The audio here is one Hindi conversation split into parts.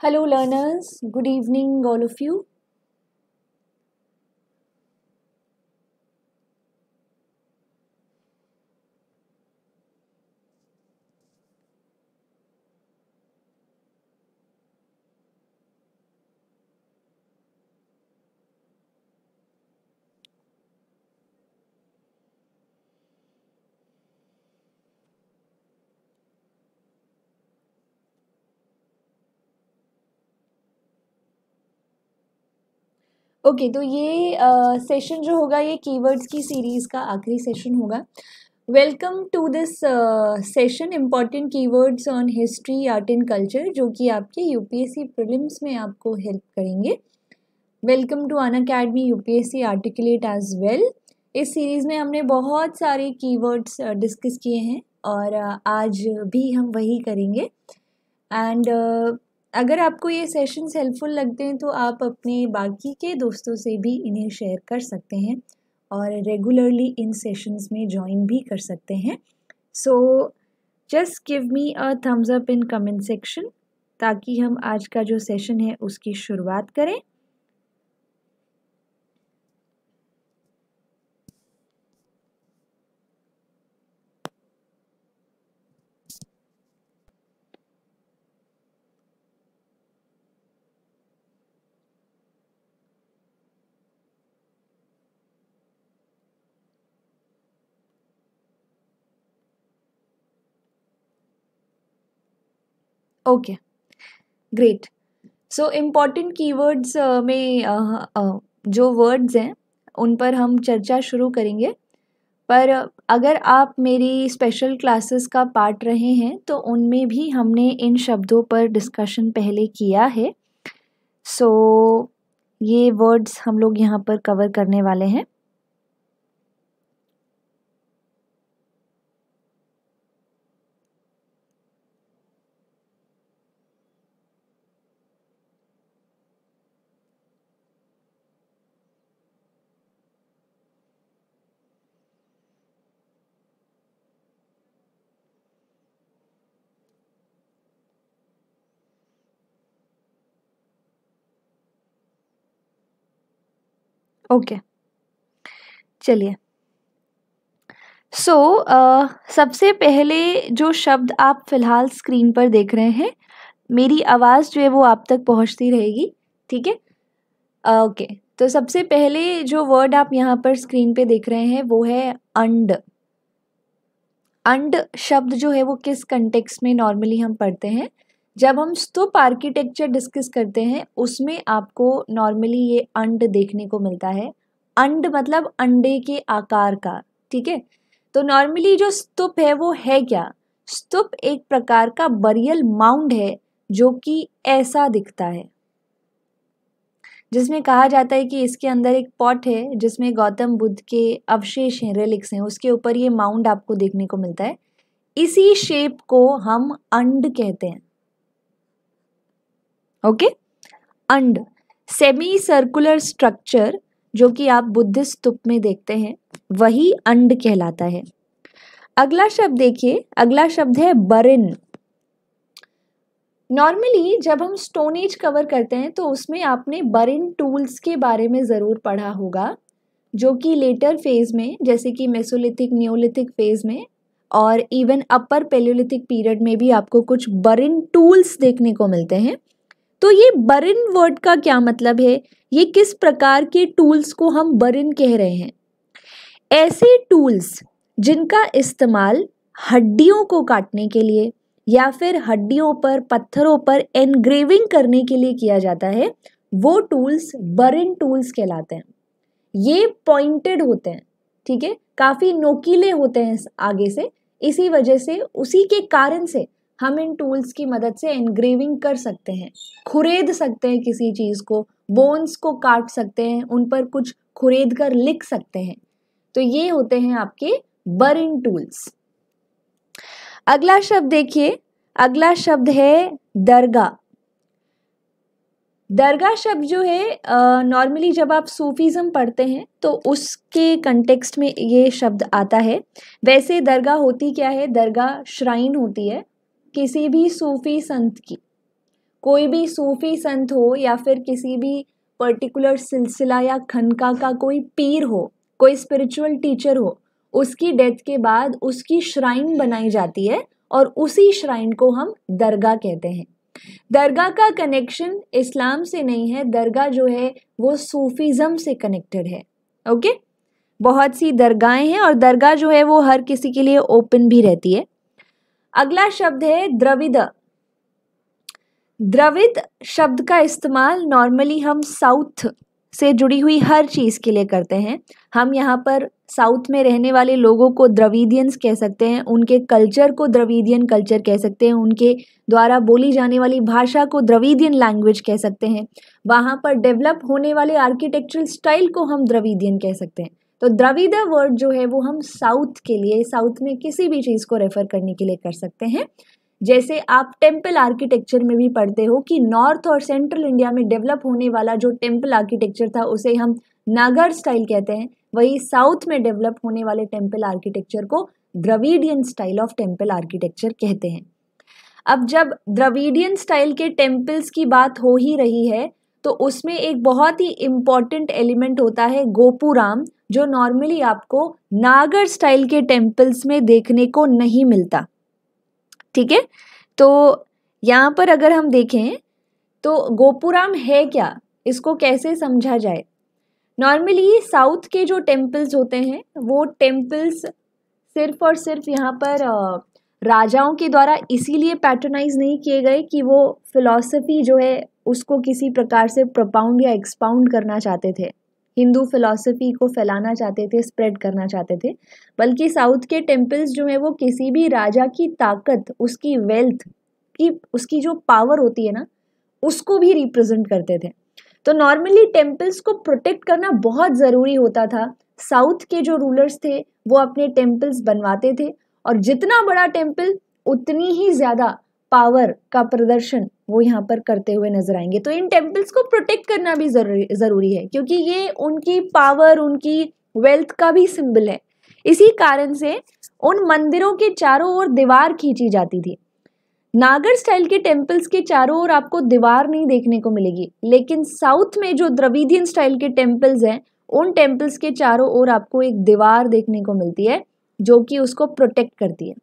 Hello learners, good evening all of you. Okay okay, तो ये सेशन uh, जो होगा ये कीवर्ड्स की सीरीज़ का आखिरी सेशन होगा welcome to this session important keywords on history art and culture जो कि आपके यूपीएससी प्रीलिम्स में आपको हेल्प करेंगे welcome to Unacademy UPSC articulate as well इस सीरीज़ में हमने बहुत सारे कीवर्ड्स डिस्कस uh, किए हैं और uh, आज भी हम वही करेंगे एंड अगर आपको ये सेशंस हेल्पफुल लगते हैं तो आप अपने बाकी के दोस्तों से भी इन्हें शेयर कर सकते हैं और रेगुलरली इन सेशंस में ज्वाइन भी कर सकते हैं so just give me a thumbs up in comment section ताकि हम आज का जो सेशन है उसकी शुरुआत करें okay great so important keywords में uh, uh, जो वर्ड्स हैं उन पर हम चर्चा शुरू करेंगे पर uh, अगर आप मेरी स्पेशल क्लासेस का पार्ट रहे हैं तो उनमें भी हमने इन शब्दों पर डिस्कशन पहले किया है सो so, ये वर्ड्स हम लोग यहाँ पर कवर करने वाले हैं ओके चलिए सो सबसे पहले जो शब्द आप फ़िलहाल स्क्रीन पर देख रहे हैं मेरी आवाज़ जो है वो आप तक पहुंचती रहेगी ठीक है ओके तो सबसे पहले जो वर्ड आप यहाँ पर स्क्रीन पे देख रहे हैं वो है अंड अंड शब्द जो है वो किस कंटेक्स्ट में नॉर्मली हम पढ़ते हैं जब हम स्तूप आर्किटेक्चर डिस्कस करते हैं उसमें आपको नॉर्मली ये अंड देखने को मिलता है अंड मतलब अंडे के आकार का ठीक है तो नॉर्मली जो स्तूप है वो है क्या स्तूप एक प्रकार का बरियल माउंड है जो कि ऐसा दिखता है जिसमें कहा जाता है कि इसके अंदर एक पॉट है जिसमें गौतम बुद्ध के अवशेष हैं रेलिक्स हैं उसके ऊपर ये माउंड आपको देखने को मिलता है इसी शेप को हम अंड कहते हैं ओके अंड सेमी सर्कुलर स्ट्रक्चर जो कि आप बुद्ध स्तूप में देखते हैं वही अंड कहलाता है अगला शब्द देखिए अगला शब्द है बरिन नॉर्मली जब हम स्टोन एज कवर करते हैं तो उसमें आपने बरिन टूल्स के बारे में ज़रूर पढ़ा होगा जो कि लेटर फेज में जैसे कि मेसोलिथिक न्योलिथिक फेज में और इवन अपर पेलोलिथिक पीरियड में भी आपको कुछ बरिन टूल्स देखने को मिलते हैं तो ये बरिन वर्ड का क्या मतलब है ये किस प्रकार के टूल्स को हम बरिन कह रहे हैं ऐसे टूल्स जिनका इस्तेमाल हड्डियों को काटने के लिए या फिर हड्डियों पर पत्थरों पर एनग्रेविंग करने के लिए किया जाता है वो टूल्स बरिन टूल्स कहलाते हैं ये पॉइंटेड होते हैं ठीक है काफ़ी नोकीले होते हैं आगे से इसी वजह से उसी के कारण से हम इन टूल्स की मदद से एनग्रेविंग कर सकते हैं खुरेद सकते हैं किसी चीज़ को बोन्स को काट सकते हैं उन पर कुछ खुरेद कर लिख सकते हैं तो ये होते हैं आपके बर इन टूल्स अगला शब्द देखिए अगला शब्द है दरगाह दरगाह शब्द जो है नॉर्मली जब आप सूफीज़म पढ़ते हैं तो उसके कंटेक्स्ट में ये शब्द आता है वैसे दरगाह होती क्या है दरगाह श्राइन होती है किसी भी सूफ़ी संत की कोई भी सूफ़ी संत हो या फिर किसी भी पर्टिकुलर सिलसिला या खनका का कोई पीर हो कोई स्पिरिचुअल टीचर हो उसकी डेथ के बाद उसकी श्राइन बनाई जाती है और उसी श्राइन को हम दरगाह कहते हैं दरगाह का कनेक्शन इस्लाम से नहीं है दरगाह जो है वो सूफीज़म से कनेक्टेड है ओके बहुत सी दरगाहें हैं और दरगाह जो है वो हर किसी के लिए ओपन भी रहती है अगला शब्द है द्रविद द्रविद शब्द का इस्तेमाल नॉर्मली हम साउथ से जुड़ी हुई हर चीज़ के लिए करते हैं हम यहाँ पर साउथ में रहने वाले लोगों को द्रविदियंस कह सकते हैं उनके कल्चर को द्रविदियन कल्चर कह सकते हैं उनके द्वारा बोली जाने वाली भाषा को द्रविदियन लैंग्वेज कह सकते हैं वहाँ पर डेवलप होने वाले आर्किटेक्चरल स्टाइल को हम द्रविदियन कह सकते हैं तो द्रविद वर्ड जो है वो हम साउथ के लिए साउथ में किसी भी चीज़ को रेफर करने के लिए कर सकते हैं जैसे आप टेम्पल आर्किटेक्चर में भी पढ़ते हो कि नॉर्थ और सेंट्रल इंडिया में डेवलप होने वाला जो टेम्पल आर्किटेक्चर था उसे हम नागर स्टाइल कहते हैं वही साउथ में डेवलप होने वाले टेम्पल आर्किटेक्चर को Dravidian style of temple architecture कहते हैं अब जब द्रविडियन स्टाइल के टेम्पल्स की बात हो ही रही है तो उसमें एक बहुत ही इम्पॉर्टेंट एलिमेंट होता है गोपुराम जो नॉर्मली आपको नागर स्टाइल के टेम्पल्स में देखने को नहीं मिलता ठीक है तो यहाँ पर अगर हम देखें तो गोपुराम है क्या इसको कैसे समझा जाए नॉर्मली साउथ के जो टेम्पल्स होते हैं वो टेम्पल्स सिर्फ और सिर्फ यहाँ पर राजाओं के द्वारा इसीलिए पैटर्नाइज नहीं किए गए कि वो फिलॉसफी जो है उसको किसी प्रकार से प्रपाउंड या एक्सपाउंड करना चाहते थे हिंदू फिलॉसफी को फैलाना चाहते थे स्प्रेड करना चाहते थे बल्कि साउथ के टेम्पल्स जो हैं वो किसी भी राजा की ताकत उसकी वेल्थ की उसकी जो पावर होती है ना उसको भी रिप्रेजेंट करते थे तो नॉर्मली टेम्पल्स को प्रोटेक्ट करना बहुत ज़रूरी होता था साउथ के जो रूलर्स थे वो अपने टेम्पल्स बनवाते थे और जितना बड़ा टेम्पल उतनी ही ज़्यादा पावर का प्रदर्शन वो यहाँ पर करते हुए नजर आएंगे तो इन टेम्पल्स को प्रोटेक्ट करना भी जरूरी ज़रूरी है क्योंकि ये उनकी पावर उनकी वेल्थ का भी सिंबल है इसी कारण से उन मंदिरों के चारों ओर दीवार खींची जाती थी नागर स्टाइल के टेम्पल्स के चारों ओर आपको दीवार नहीं देखने को मिलेगी लेकिन साउथ में जो द्रविधियन स्टाइल के टेम्पल्स हैं उन टेम्पल्स के चारों ओर आपको एक दीवार देखने को मिलती है जो कि उसको प्रोटेक्ट करती है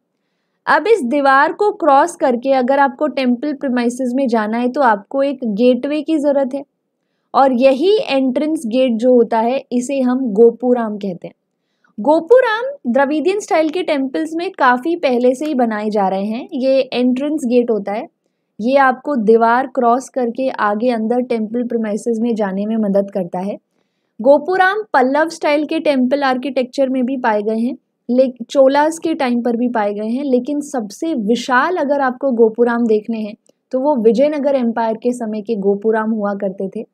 अब इस दीवार को क्रॉस करके अगर आपको टेम्पल प्रमाइसिस में जाना है तो आपको एक गेटवे की ज़रूरत है और यही एंट्रेंस गेट जो होता है इसे हम गोपुराम कहते हैं गोपुराम द्रविडियन स्टाइल के टेम्पल्स में काफ़ी पहले से ही बनाए जा रहे हैं ये एंट्रेंस गेट होता है ये आपको दीवार क्रॉस करके आगे अंदर टेम्पल प्रमाइसिस में जाने में मदद करता है गोपुराम पल्लव स्टाइल के टेम्पल आर्किटेक्चर में भी पाए गए हैं ले चोलास के टाइम पर भी पाए गए हैं लेकिन सबसे विशाल अगर आपको गोपुराम देखने हैं तो वो विजयनगर एम्पायर के समय के गोपुराम हुआ करते थे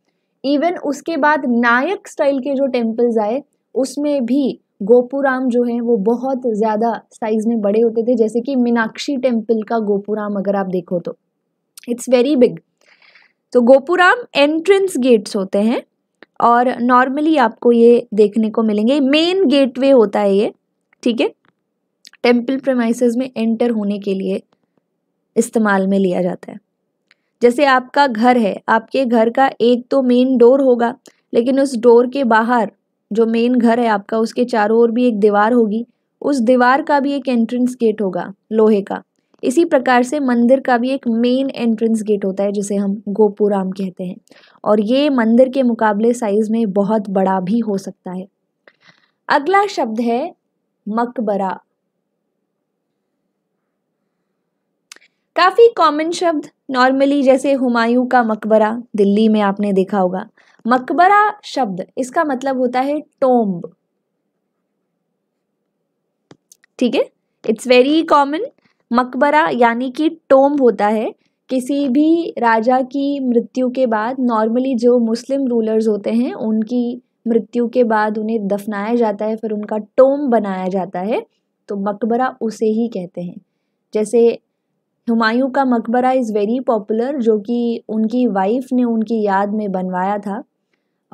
इवन उसके बाद नायक स्टाइल के जो टेम्पल्स आए उसमें भी गोपुराम जो है वो बहुत ज़्यादा साइज में बड़े होते थे जैसे कि मीनाक्षी टेम्पल का गोपुराम अगर आप देखो तो इट्स वेरी बिग तो गोपुराम एंट्रेंस गेट्स होते हैं और नॉर्मली आपको ये देखने को मिलेंगे मेन गेटवे होता है ये ठीक है टेम्पल प्रमाइसिस में एंटर होने के लिए इस्तेमाल में लिया जाता है जैसे आपका घर है आपके घर का एक तो मेन डोर होगा लेकिन उस डोर के बाहर जो मेन घर है आपका उसके चारों ओर भी एक दीवार होगी उस दीवार का भी एक एंट्रेंस गेट होगा लोहे का इसी प्रकार से मंदिर का भी एक मेन एंट्रेंस गेट होता है जिसे हम गोपुराम कहते हैं और ये मंदिर के मुकाबले साइज़ में बहुत बड़ा भी हो सकता है अगला शब्द है मकबरा काफ़ी कॉमन शब्द नॉर्मली जैसे हुमायूं का मकबरा दिल्ली में आपने देखा होगा मकबरा शब्द इसका मतलब होता है टोम्ब ठीक है इट्स वेरी कॉमन मकबरा यानी कि टोम्ब होता है किसी भी राजा की मृत्यु के बाद नॉर्मली जो मुस्लिम रूलर्स होते हैं उनकी मृत्यु के बाद उन्हें दफनाया जाता है फिर उनका टोम बनाया जाता है तो मकबरा उसे ही कहते हैं जैसे हुमायूं का मकबरा इज़ वेरी पॉपुलर जो कि उनकी वाइफ ने उनकी याद में बनवाया था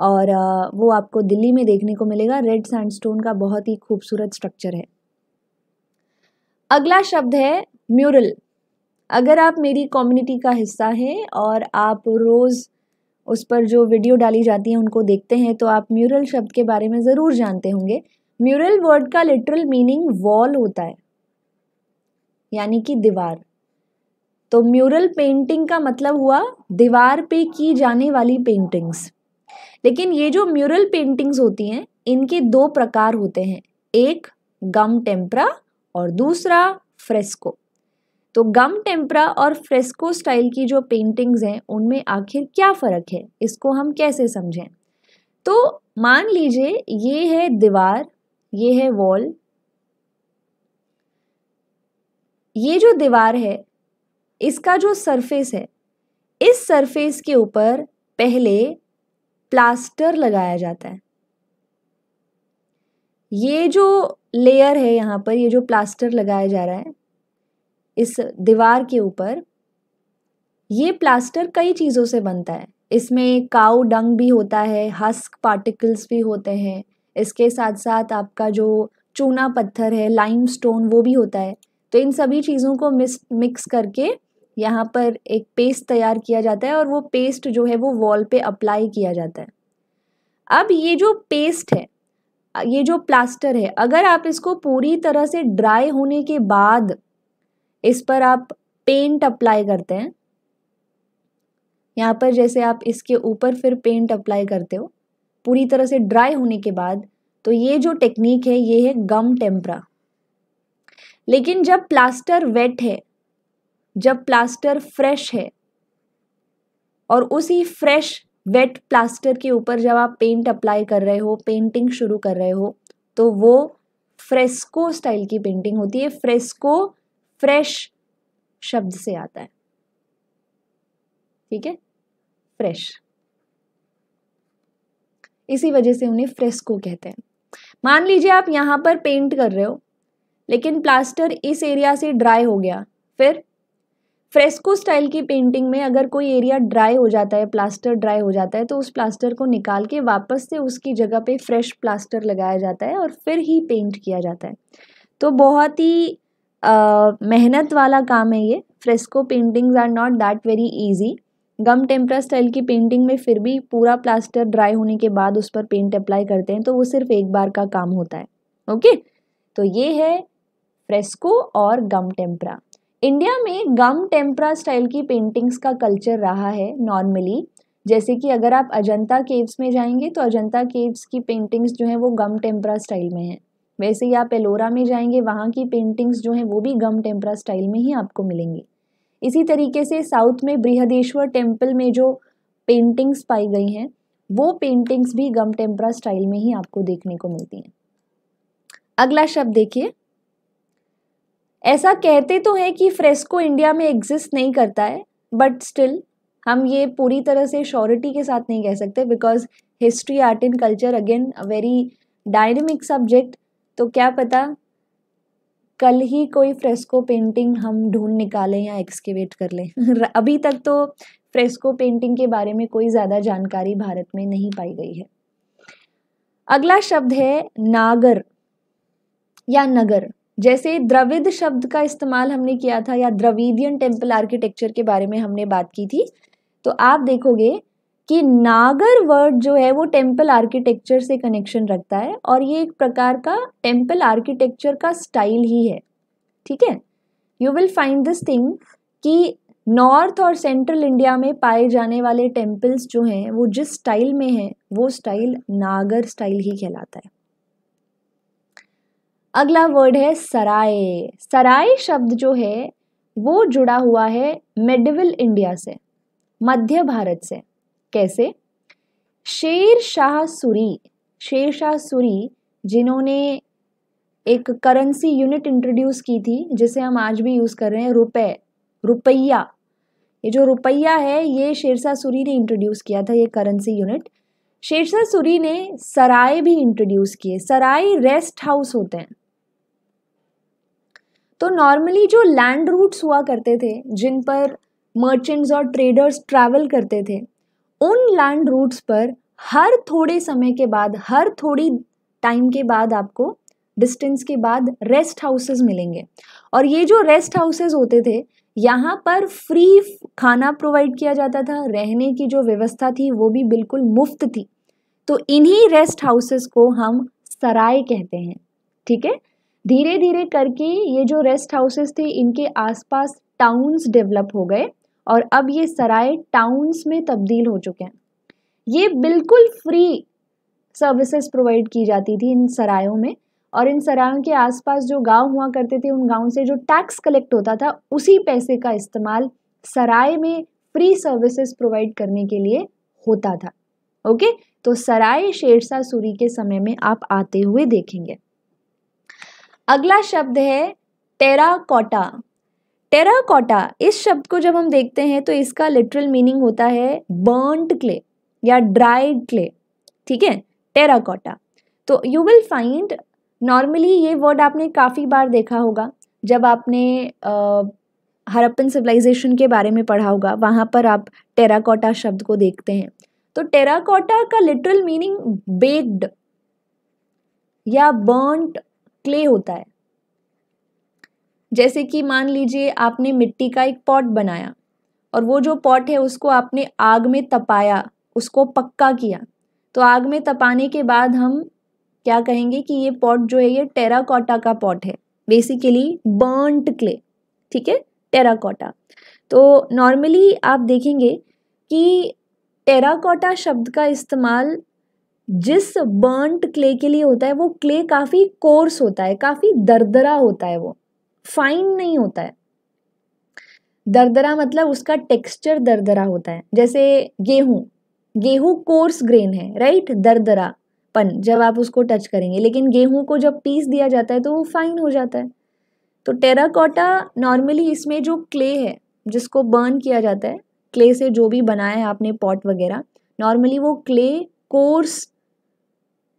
और वो आपको दिल्ली में देखने को मिलेगा रेड सैंडस्टोन का बहुत ही खूबसूरत स्ट्रक्चर है अगला शब्द है म्यूरल अगर आप मेरी कम्युनिटी का हिस्सा हैं और आप रोज़ उस पर जो वीडियो डाली जाती है उनको देखते हैं तो आप म्यूरल शब्द के बारे में ज़रूर जानते होंगे म्यूरल वर्ड का लिटरल मीनिंग वॉल होता है यानी कि दीवार तो म्यूरल पेंटिंग का मतलब हुआ दीवार पे की जाने वाली पेंटिंग्स लेकिन ये जो म्यूरल पेंटिंग्स होती हैं इनके दो प्रकार होते हैं एक गम टेम्परा और दूसरा फ्रेस्को तो गम टेम्परा और फ्रेस्को स्टाइल की जो पेंटिंग्स हैं उनमें आखिर क्या फ़र्क है इसको हम कैसे समझें तो मान लीजिए ये है दीवार ये है वॉल ये जो दीवार है इसका जो सरफेस है इस सरफेस के ऊपर पहले प्लास्टर लगाया जाता है ये जो लेयर है यहाँ पर ये जो प्लास्टर लगाया जा रहा है इस दीवार के ऊपर ये प्लास्टर कई चीज़ों से बनता है इसमें काउ डंग भी होता है हस्क पार्टिकल्स भी होते हैं इसके साथ साथ आपका जो चूना पत्थर है लाइम स्टोन वो भी होता है तो इन सभी चीज़ों को मिस मिक्स करके यहाँ पर एक पेस्ट तैयार किया जाता है और वो पेस्ट जो है वो वॉल पे अप्लाई किया जाता है अब ये जो पेस्ट है ये जो प्लास्टर है अगर आप इसको पूरी तरह से ड्राई होने के बाद इस पर आप पेंट अप्लाई करते हैं यहाँ पर जैसे आप इसके ऊपर फिर पेंट अप्लाई करते हो पूरी तरह से ड्राई होने के बाद तो ये जो टेक्निक है ये है गम टेम्परा लेकिन जब प्लास्टर वेट है जब प्लास्टर फ्रेश है और उसी फ्रेश वेट प्लास्टर के ऊपर जब आप पेंट अप्लाई कर रहे हो पेंटिंग शुरू कर रहे हो तो वो फ्रेस्को स्टाइल की पेंटिंग होती है फ्रेस्को फ्रेश शब्द से आता है ठीक है फ्रेश इसी वजह से उन्हें फ्रेस्को कहते हैं मान लीजिए आप यहां पर पेंट कर रहे हो लेकिन प्लास्टर इस एरिया से ड्राई हो गया फिर फ्रेस्को स्टाइल की पेंटिंग में अगर कोई एरिया ड्राई हो जाता है प्लास्टर ड्राई हो जाता है तो उस प्लास्टर को निकाल के वापस से उसकी जगह पे फ्रेश प्लास्टर लगाया जाता है और फिर ही पेंट किया जाता है तो बहुत ही मेहनत वाला काम है ये fresco paintings are not that very easy gum tempera style की पेंटिंग में फिर भी पूरा प्लास्टर ड्राई होने के बाद उस पर पेंट अप्लाई करते हैं तो वो सिर्फ एक बार का काम होता है ओके तो ये है फ्रेस्को और गम टेम्परा इंडिया में गम टेम्परा स्टाइल की पेंटिंग्स का कल्चर रहा है नॉर्मली जैसे कि अगर आप अजंता केव्स में जाएंगे तो अजंता केव्स की पेंटिंग्स जो हैं वो गम टेम्परा स्टाइल में हैं वैसे ही आप एलोरा में जाएंगे वहाँ की पेंटिंग्स जो हैं वो भी गम टेम्परा स्टाइल में ही आपको मिलेंगी इसी तरीके से साउथ में बृहदेश्वर टेम्पल में जो पेंटिंग्स पाई गई हैं वो पेंटिंग्स भी गम टेम्परा स्टाइल में ही आपको देखने को मिलती हैं अगला शब्द देखिए ऐसा कहते तो हैं कि फ्रेस्को इंडिया में एग्जिस्ट नहीं करता है बट स्टिल हम ये पूरी तरह से श्योरिटी के साथ नहीं कह सकते because history art and culture again a very dynamic subject तो क्या पता कल ही कोई फ्रेस्को पेंटिंग हम ढूंढ निकालें या एक्सकेवेट कर लें अभी तक तो फ्रेस्को पेंटिंग के बारे में कोई ज़्यादा जानकारी भारत में नहीं पाई गई है अगला शब्द है नागर या नगर जैसे द्रविद शब्द का इस्तेमाल हमने किया था या द्रविदियन टेम्पल आर्किटेक्चर के बारे में हमने बात की थी तो आप देखोगे कि नागर वर्ड जो है वो टेम्पल आर्किटेक्चर से कनेक्शन रखता है और ये एक प्रकार का टेम्पल आर्किटेक्चर का स्टाइल ही है ठीक है you will find this thing कि नॉर्थ और सेंट्रल इंडिया में पाए जाने वाले टेम्पल्स जो हैं वो जिस स्टाइल में हैं वो स्टाइल नागर स्टाइल ही कहलाता है अगला वर्ड है सराय सराय शब्द जो है वो जुड़ा हुआ है मेडिवल इंडिया से मध्य भारत से कैसे शेर शाह सूरी शेर शाह सूरी जिन्होंने एक करेंसी यूनिट इंट्रोड्यूस की थी जिसे हम आज भी यूज़ कर रहे हैं रुपए रुपया ये जो रुपया है ये शेरशाह सूरी ने इंट्रोड्यूस किया था ये करेंसी यूनिट शेरशाह सूरी ने सराय भी इंट्रोड्यूस किए सराय रेस्ट हाउस होते हैं तो नॉर्मली जो लैंड रूट्स हुआ करते थे जिन पर मर्चेंट्स और ट्रेडर्स ट्रैवल करते थे उन लैंड रूट्स पर हर थोड़े समय के बाद हर थोड़ी टाइम के बाद आपको डिस्टेंस के बाद रेस्ट हाउसेस मिलेंगे और ये जो रेस्ट हाउसेस होते थे यहाँ पर फ्री खाना प्रोवाइड किया जाता था रहने की जो व्यवस्था थी वो भी बिल्कुल मुफ्त थी तो इन्हीं रेस्ट हाउसेस को हम सराय कहते हैं ठीक है धीरे धीरे करके ये जो रेस्ट हाउसेस थे इनके आसपास टाउन्स डेवलप हो गए और अब ये सराय टाउन्स में तब्दील हो चुके हैं ये बिल्कुल फ्री सर्विसेज प्रोवाइड की जाती थी इन सरायों में और इन सरायों के आसपास जो गांव हुआ करते थे उन गांव से जो टैक्स कलेक्ट होता था उसी पैसे का इस्तेमाल सराय में फ्री सर्विसेज प्रोवाइड करने के लिए होता था ओके तो सराय शेरशाह सूरी के समय में आप आते हुए देखेंगे अगला शब्द है टेरा कोटा टेराकोटा इस शब्द को जब हम देखते हैं तो इसका लिटरल मीनिंग होता है बर्नड क्ले या ड्राइड क्ले ठीक है टेराकोटा तो यू विल फाइंड नॉर्मली ये वर्ड आपने काफ़ी बार देखा होगा जब आपने हरप्पन सिविलाइजेशन के बारे में पढ़ा होगा वहाँ पर आप टेराकोटा शब्द को देखते हैं तो टेराकोटा का लिटरल मीनिंग बेक्ड या बर्नड क्ले होता है जैसे कि मान लीजिए आपने मिट्टी का एक पॉट बनाया और वो जो पॉट है उसको आपने आग में तपाया उसको पक्का किया तो आग में तपाने के बाद हम क्या कहेंगे कि ये पॉट जो है ये टेराकोटा का पॉट है बेसिकली बर्नट क्ले ठीक है टेराकोटा तो नॉर्मली आप देखेंगे कि टेराकोटा शब्द का इस्तेमाल जिस बर्नट क्ले के लिए होता है वो क्ले काफ़ी कोर्स होता है काफ़ी दरदरा होता है वो फाइन नहीं होता है दरदरा मतलब उसका टेक्सचर दरदरा होता है जैसे गेहूं गेहूं कोर्स ग्रेन है राइट दरदरा पन जब आप उसको टच करेंगे लेकिन गेहूं को जब पीस दिया जाता है तो वो फाइन हो जाता है तो टेराकोटा नॉर्मली इसमें जो क्ले है जिसको बर्न किया जाता है क्ले से जो भी बनाया है आपने पॉट वगैरह नॉर्मली वो क्ले कोर्स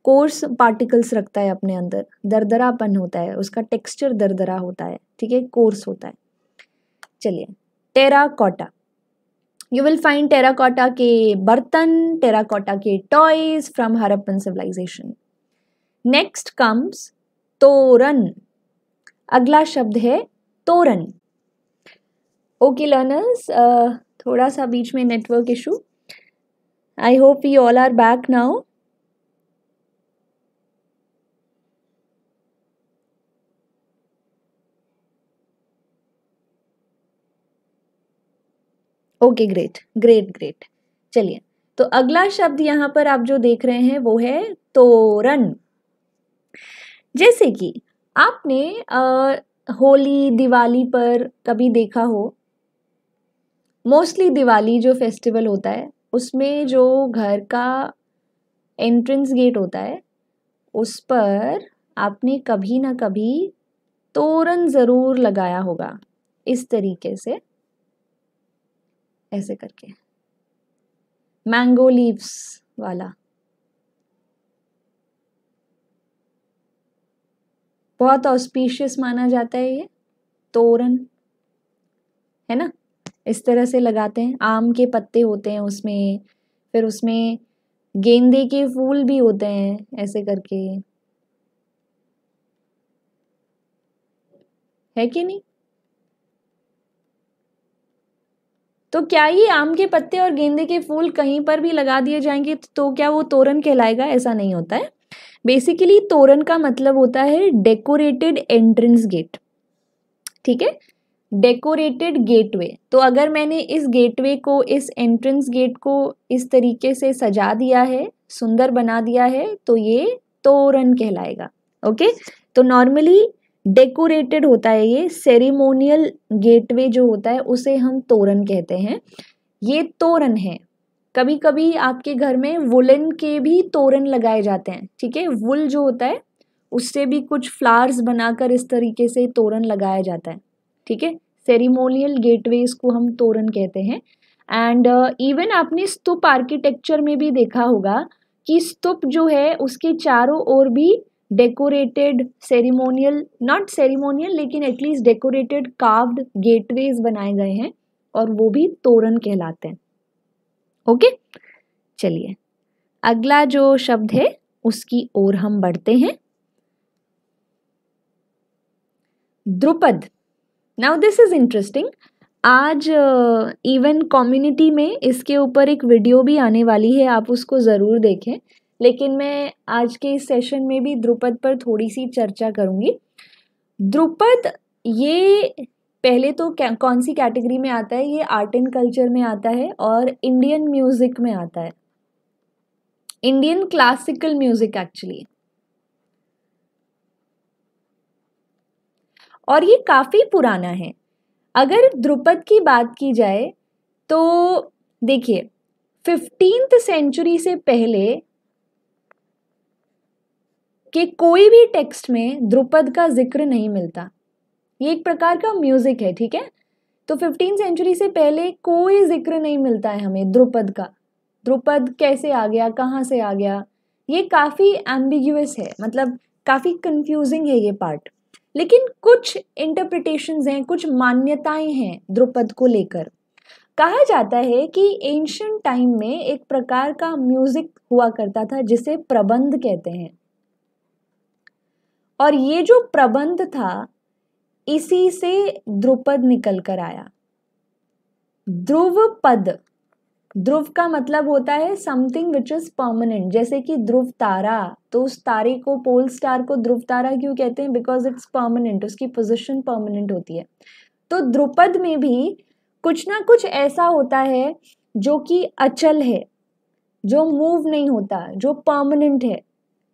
कोर्स पार्टिकल्स रखता है अपने अंदर दरदरापन होता है उसका टेक्सचर दरदरा होता है ठीक है कोर्स होता है चलिए terracotta you will find terracotta के बर्तन टेराकोटा के toys from Harappan civilization next comes toran अगला शब्द है तोरन ओके लर्नर्स थोड़ा सा बीच में network issue I hope you all are back now okay great great great चलिए तो अगला शब्द यहाँ पर आप जो देख रहे हैं वो है तोरण जैसे कि आपने आ, होली दिवाली पर कभी देखा हो मोस्टली दिवाली जो फेस्टिवल होता है उसमें जो घर का एंट्रेंस गेट होता है उस पर आपने कभी ना कभी तोरण ज़रूर लगाया होगा इस तरीके से ऐसे करके मैंगो लीव्स वाला बहुत ऑस्पिशियस माना जाता है ये तोरण है ना इस तरह से लगाते हैं आम के पत्ते होते हैं उसमें फिर उसमें गेंदे के फूल भी होते हैं ऐसे करके है कि नहीं तो क्या ये आम के पत्ते और गेंदे के फूल कहीं पर भी लगा दिए जाएंगे तो क्या वो तोरण कहलाएगा ऐसा नहीं होता है बेसिकली तोरण का मतलब होता है डेकोरेटेड एंट्रेंस गेट ठीक है डेकोरेटेड गेटवे तो अगर मैंने इस गेटवे को इस एंट्रेंस गेट को इस तरीके से सजा दिया है सुंदर बना दिया है तो ये तोरण कहलाएगा ओके तो नॉर्मली डेकोरेटेड होता है ये सेरिमोनियल गेटवे जो होता है उसे हम तोरण कहते हैं ये तोरण है कभी कभी आपके घर में वुलन के भी तोरण लगाए जाते हैं ठीक है वुल जो होता है उससे भी कुछ फ्लावर्स बनाकर इस तरीके से तोरण लगाया जाता है ठीक है सेरिमोनियल गेटवे इसको हम तोरण कहते हैं एंड इवन uh, आपने स्तूप आर्किटेक्चर में भी देखा होगा कि स्तूप जो है उसके चारों ओर भी डेकोरेटेड सेरिमोनियल नॉट सेरिमोनियल लेकिन एटलीस्ट डेकोरेटेड कार्व्ड गेटवेज बनाए गए हैं और वो भी तोरण कहलाते हैं ओके चलिए अगला जो शब्द है उसकी ओर हम बढ़ते हैं Dhrupad now this is interesting आज इवन uh, कम्युनिटी में इसके ऊपर एक वीडियो भी आने वाली है आप उसको ज़रूर देखें लेकिन मैं आज के इस सेशन में भी ध्रुपद पर थोड़ी सी चर्चा करूंगी ध्रुपद ये पहले तो कौन सी कैटेगरी में आता है ये आर्ट एंड कल्चर में आता है और इंडियन म्यूज़िक में आता है इंडियन क्लासिकल म्यूज़िक एक्चुअली और ये काफ़ी पुराना है अगर ध्रुपद की बात की जाए तो देखिए फिफ्टींथ सेंचुरी से पहले कि कोई भी टेक्स्ट में द्रुपद का जिक्र नहीं मिलता ये एक प्रकार का म्यूज़िक है ठीक है तो फिफ्टीन सेंचुरी से पहले कोई जिक्र नहीं मिलता है हमें द्रुपद का द्रुपद कैसे आ गया कहाँ से आ गया ये काफ़ी एम्बिग्यूस है मतलब काफ़ी कंफ्यूजिंग है ये पार्ट लेकिन कुछ इंटरप्रिटेशन हैं कुछ मान्यताएं हैं द्रुपद को लेकर कहा जाता है कि एंशंट टाइम में एक प्रकार का म्यूज़िक हुआ करता था जिसे प्रबंध कहते हैं और ये जो प्रबंध था इसी से द्रुपद निकल कर आया ध्रुव पद ध्रुव का मतलब होता है समथिंग विच इज परमानेंट जैसे कि ध्रुव तारा तो उस तारे को पोल स्टार को ध्रुव तारा क्यों कहते हैं बिकॉज इट्स परमानेंट उसकी पोजिशन परमानेंट होती है तो द्रुपद में भी कुछ ना कुछ ऐसा होता है जो कि अचल है जो मूव नहीं होता जो परमानेंट है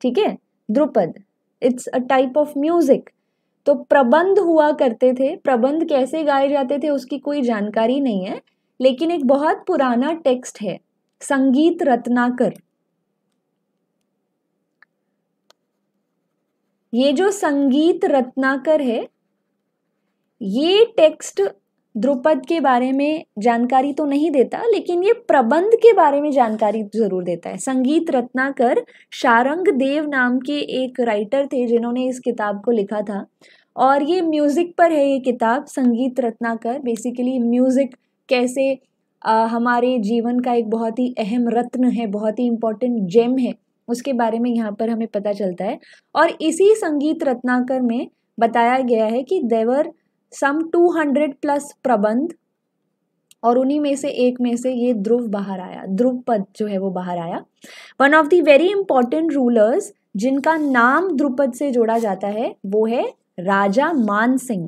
ठीक है Dhrupad it's a type of music तो प्रबंध हुआ करते थे प्रबंध कैसे गाए जाते थे उसकी कोई जानकारी नहीं है लेकिन एक बहुत पुराना टेक्स्ट है संगीत रत्नाकर ये जो संगीत रत्नाकर है ये टेक्स्ट द्रुपद के बारे में जानकारी तो नहीं देता लेकिन ये प्रबंध के बारे में जानकारी ज़रूर देता है संगीत रत्नाकर शारंग देव नाम के एक राइटर थे जिन्होंने इस किताब को लिखा था और ये म्यूज़िक पर है ये किताब संगीत रत्नाकर बेसिकली म्यूज़िक कैसे आ, हमारे जीवन का एक बहुत ही अहम रत्न है बहुत ही इम्पोर्टेंट जेम है उसके बारे में यहाँ पर हमें पता चलता है और इसी संगीत रत्नाकर में बताया गया है कि देवर सम 200 प्लस प्रबंध और उन्हीं में से एक में से ये ध्रुव बाहर आया ध्रुव पद जो है वो बाहर आया one of the very important rulers जिनका नाम ध्रुपद से जोड़ा जाता है वो है राजा मान सिंह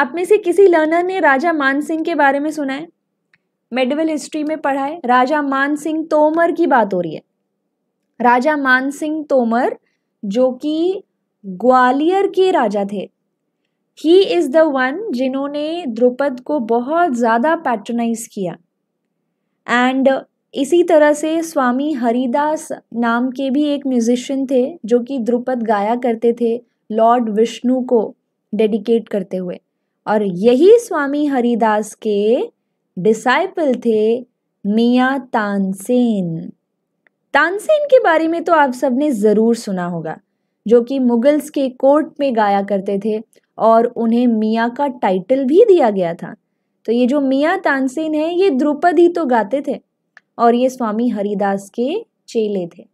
आप में से किसी लर्नर ने राजा मान सिंह के बारे में सुना है मेडिवल हिस्ट्री में पढ़ा है राजा मान सिंह तोमर की बात हो रही है राजा मान सिंह तोमर जो कि ग्वालियर के राजा थे ही इज़ द वन जिन्होंने द्रुपद को बहुत ज़्यादा पैट्रनाइज किया एंड इसी तरह से स्वामी हरिदास नाम के भी एक म्यूजिशियन थे जो कि द्रुपद गाया करते थे लॉर्ड विष्णु को डेडिकेट करते हुए और यही स्वामी हरिदास के डिसाइपल थे मियाँ तानसेन तानसेन के बारे में तो आप सबने ज़रूर सुना होगा जो कि मुगल्स के कोर्ट में गाया करते थे और उन्हें मियाँ का टाइटल भी दिया गया था तो ये जो मियाँ तानसेन है ये द्रुपद ही तो गाते थे और ये स्वामी हरिदास के चेले थे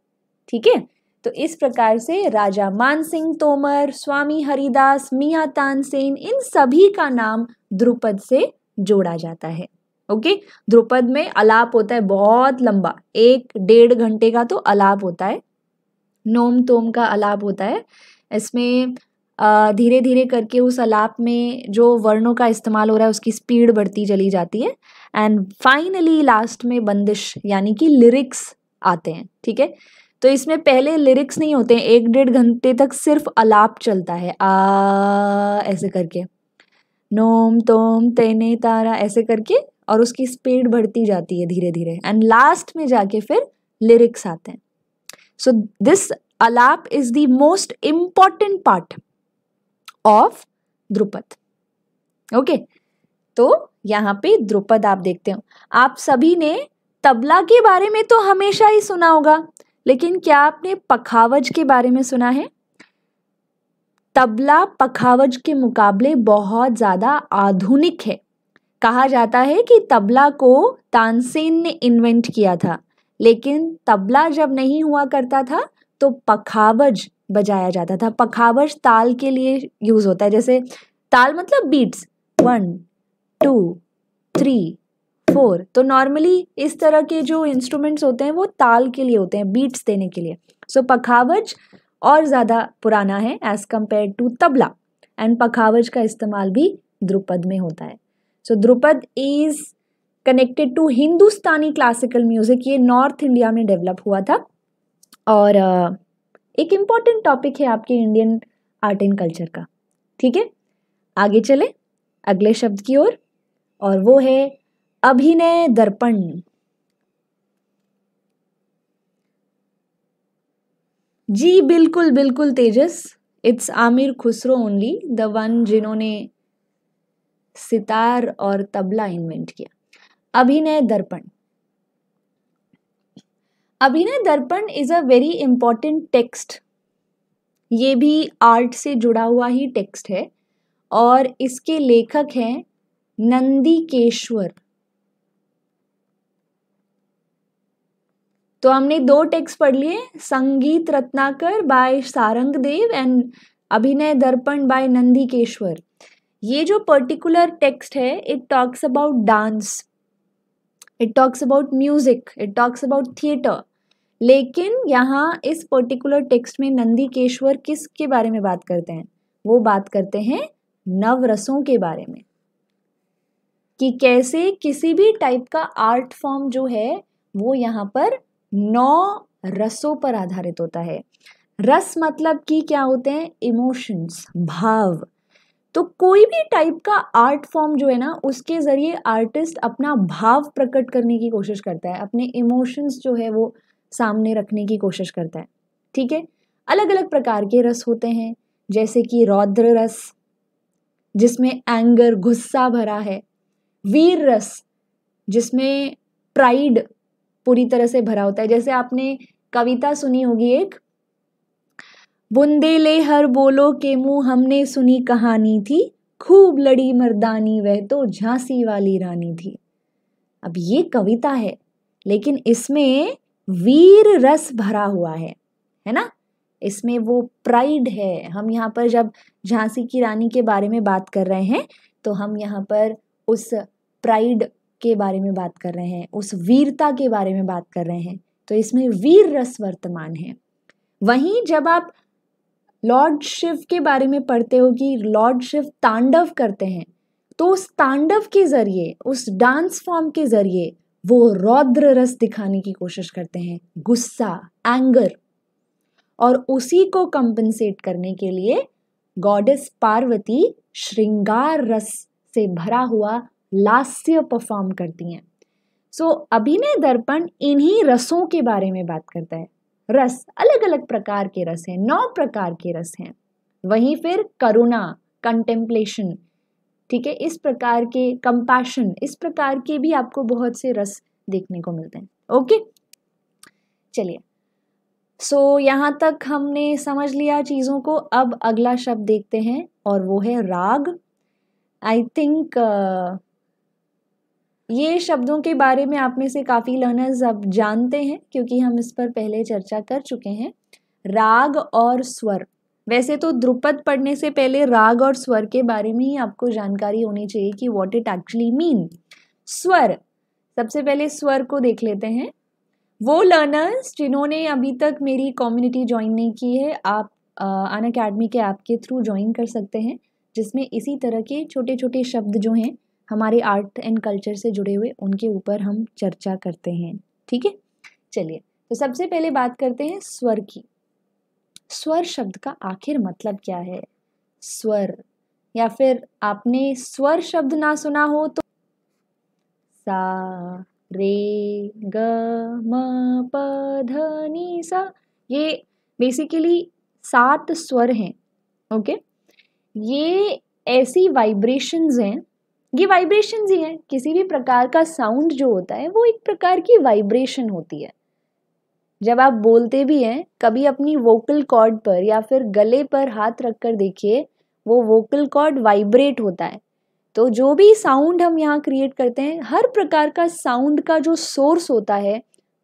ठीक है तो इस प्रकार से राजा मानसिंह तोमर स्वामी हरिदास मियाँ तानसेन इन सभी का नाम द्रुपद से जोड़ा जाता है ओके द्रुपद में अलाप होता है बहुत लंबा एक डेढ़ घंटे का तो अलाप होता है नोम तोम का अलाप होता है इसमें धीरे धीरे करके उस अलाप में जो वर्णों का इस्तेमाल हो रहा है उसकी स्पीड बढ़ती चली जाती है एंड फाइनली लास्ट में बंदिश यानी कि लिरिक्स आते हैं ठीक है तो इसमें पहले लिरिक्स नहीं होते हैं एक डेढ़ घंटे तक सिर्फ अलाप चलता है आ ऐसे करके नोम तोम तेने तारा ऐसे करके और उसकी स्पीड बढ़ती जाती है धीरे धीरे एंड लास्ट में जाके फिर लिरिक्स आते हैं so this alap is the most important part of Dhrupad okay तो यहाँ पे द्रुपद आप देखते हो आप सभी ने तबला के बारे में तो हमेशा ही सुना होगा लेकिन क्या आपने पखावज के बारे में सुना है तबला पखावज के मुकाबले बहुत ज़्यादा आधुनिक है कहा जाता है कि तबला को तानसेन ने इन्वेंट किया था लेकिन तबला जब नहीं हुआ करता था तो पखावज बजाया जाता था पखावर ताल के लिए यूज़ होता है जैसे ताल मतलब beats one two three four तो नॉर्मली इस तरह के जो इंस्ट्रूमेंट्स होते हैं वो ताल के लिए होते हैं बीट्स देने के लिए सो so, पखावज और ज़्यादा पुराना है as compare to tabla and pakhawaj का इस्तेमाल भी द्रुपद में होता है so so, Dhrupad is connected to Hindustani classical music ये नॉर्थ इंडिया में डेवलप हुआ था और uh, एक इम्पॉर्टेंट टॉपिक है आपके इंडियन आर्ट एंड कल्चर का ठीक है आगे चले अगले शब्द की ओर और, और वो है अभिनय दर्पण जी बिल्कुल बिल्कुल Tejas it's Amir Khusro only the one जिन्होंने सितार और तबला इन्वेंट किया अभिनय Darpan Abhinay Darpan is a very important text ये भी आर्ट से जुड़ा हुआ ही टेक्स्ट है और इसके लेखक हैं नंदीकेश्वर तो हमने दो टेक्स्ट पढ़ लिए Sangeet Ratnakar by Sarang Dev and Abhinay Darpan by Nandikeshwar ये जो पर्टिकुलर टेक्स्ट है it talks about dance it talks about music it talks about theatre लेकिन यहाँ इस पर्टिकुलर टेक्स्ट में नंदीकेश्वर किस के बारे में बात करते हैं वो बात करते हैं नवरसों के बारे में कि कैसे किसी भी टाइप का आर्ट फॉर्म जो है वो यहाँ पर नौ रसों पर आधारित होता है रस मतलब कि क्या होते हैं इमोशंस भाव तो कोई भी टाइप का आर्ट फॉर्म जो है ना उसके ज़रिए आर्टिस्ट अपना भाव प्रकट करने की कोशिश करता है अपने इमोशंस जो है वो सामने रखने की कोशिश करता है ठीक है अलग अलग प्रकार के रस होते हैं जैसे कि रौद्र रस जिसमें एंगर गुस्सा भरा है वीर रस जिसमें प्राइड पूरी तरह से भरा होता है जैसे आपने कविता सुनी होगी एक बुंदे ले हर बोलो के मुंह हमने सुनी कहानी थी खूब लड़ी मर्दानी वह तो झांसी वाली रानी थी अब ये कविता है लेकिन इसमें वीर रस भरा हुआ है है ना इसमें वो प्राइड है हम यहाँ पर जब झांसी की रानी के बारे में बात कर रहे हैं तो हम यहाँ पर उस प्राइड के बारे में बात कर रहे हैं उस वीरता के बारे में बात कर रहे हैं तो इसमें वीर रस वर्तमान है वहीं जब आप लॉर्ड शिव के बारे में पढ़ते हो कि लॉर्ड शिव तांडव करते हैं तो उस तांडव के जरिए उस डांस फॉर्म के जरिए वो रौद्र रस दिखाने की कोशिश करते हैं गुस्सा एंगर और उसी को कंपनसेट करने के लिए गॉडेस पार्वती श्रृंगार रस से भरा हुआ लास्य परफॉर्म करती हैं सो so, अभिनय दर्पण इन्हीं रसों के बारे में बात करता है रस अलग अलग प्रकार के रस हैं नौ प्रकार के रस हैं वहीं फिर करुणा कंटेम्पलेशन ठीक है इस प्रकार के कंपैशन इस प्रकार के भी आपको बहुत से रस देखने को मिलते हैं ओके चलिए सो so, यहाँ तक हमने समझ लिया चीज़ों को अब अगला शब्द देखते हैं और वो है राग आई थिंक uh, ये शब्दों के बारे में आप में से काफ़ी लर्नर्स अब जानते हैं क्योंकि हम इस पर पहले चर्चा कर चुके हैं राग और स्वर वैसे तो ध्रुपद पढ़ने से पहले राग और स्वर के बारे में ही आपको जानकारी होनी चाहिए कि वॉट इट एक्चुअली मीन स्वर सबसे पहले स्वर को देख लेते हैं वो लर्नर्स जिन्होंने अभी तक मेरी कम्युनिटी ज्वाइन नहीं की है आप अन अकेडमी के ऐप के थ्रू ज्वाइन कर सकते हैं जिसमें इसी तरह के छोटे छोटे शब्द जो हैं हमारे आर्ट एंड कल्चर से जुड़े हुए उनके ऊपर हम चर्चा करते हैं ठीक है चलिए तो सबसे पहले बात करते हैं स्वर की स्वर शब्द का आखिर मतलब क्या है स्वर या फिर आपने स्वर शब्द ना सुना हो तो सा रे ग म प ध नी सा ये बेसिकली सात स्वर हैं ओके ये ऐसी वाइब्रेशंस हैं ये वाइब्रेशंस ही हैं किसी भी प्रकार का साउंड जो होता है वो एक प्रकार की वाइब्रेशन होती है जब आप बोलते भी हैं कभी अपनी वोकल कॉर्ड पर या फिर गले पर हाथ रख कर देखिए वो वोकल कॉर्ड वाइब्रेट होता है तो जो भी साउंड हम यहाँ क्रिएट करते हैं हर प्रकार का साउंड का जो सोर्स होता है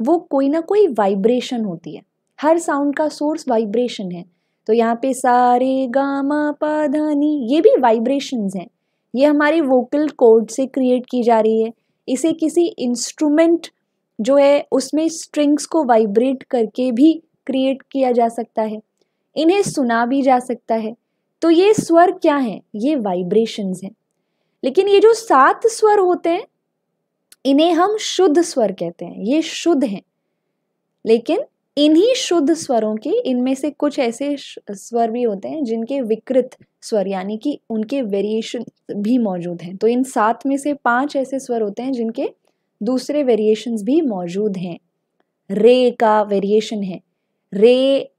वो कोई ना कोई वाइब्रेशन होती है हर साउंड का सोर्स वाइब्रेशन है तो यहाँ पे सारे गामा पाधानी ये भी वाइब्रेशंस हैं ये हमारे वोकल कोड से क्रिएट की जा रही है इसे किसी इंस्ट्रूमेंट जो है उसमें स्ट्रिंग्स को वाइब्रेट करके भी क्रिएट किया जा सकता है इन्हें सुना भी जा सकता है तो ये स्वर क्या हैं ये वाइब्रेशंस हैं लेकिन ये जो सात स्वर होते हैं इन्हें हम शुद्ध स्वर कहते हैं ये शुद्ध हैं लेकिन इन्हीं शुद्ध स्वरों के इनमें से कुछ ऐसे स्वर भी होते हैं जिनके विकृत स्वर यानी कि उनके वेरिएशन भी मौजूद हैं तो इन सात में से पांच ऐसे स्वर होते हैं जिनके दूसरे वेरिएशंस भी मौजूद हैं रे का वेरिएशन है रे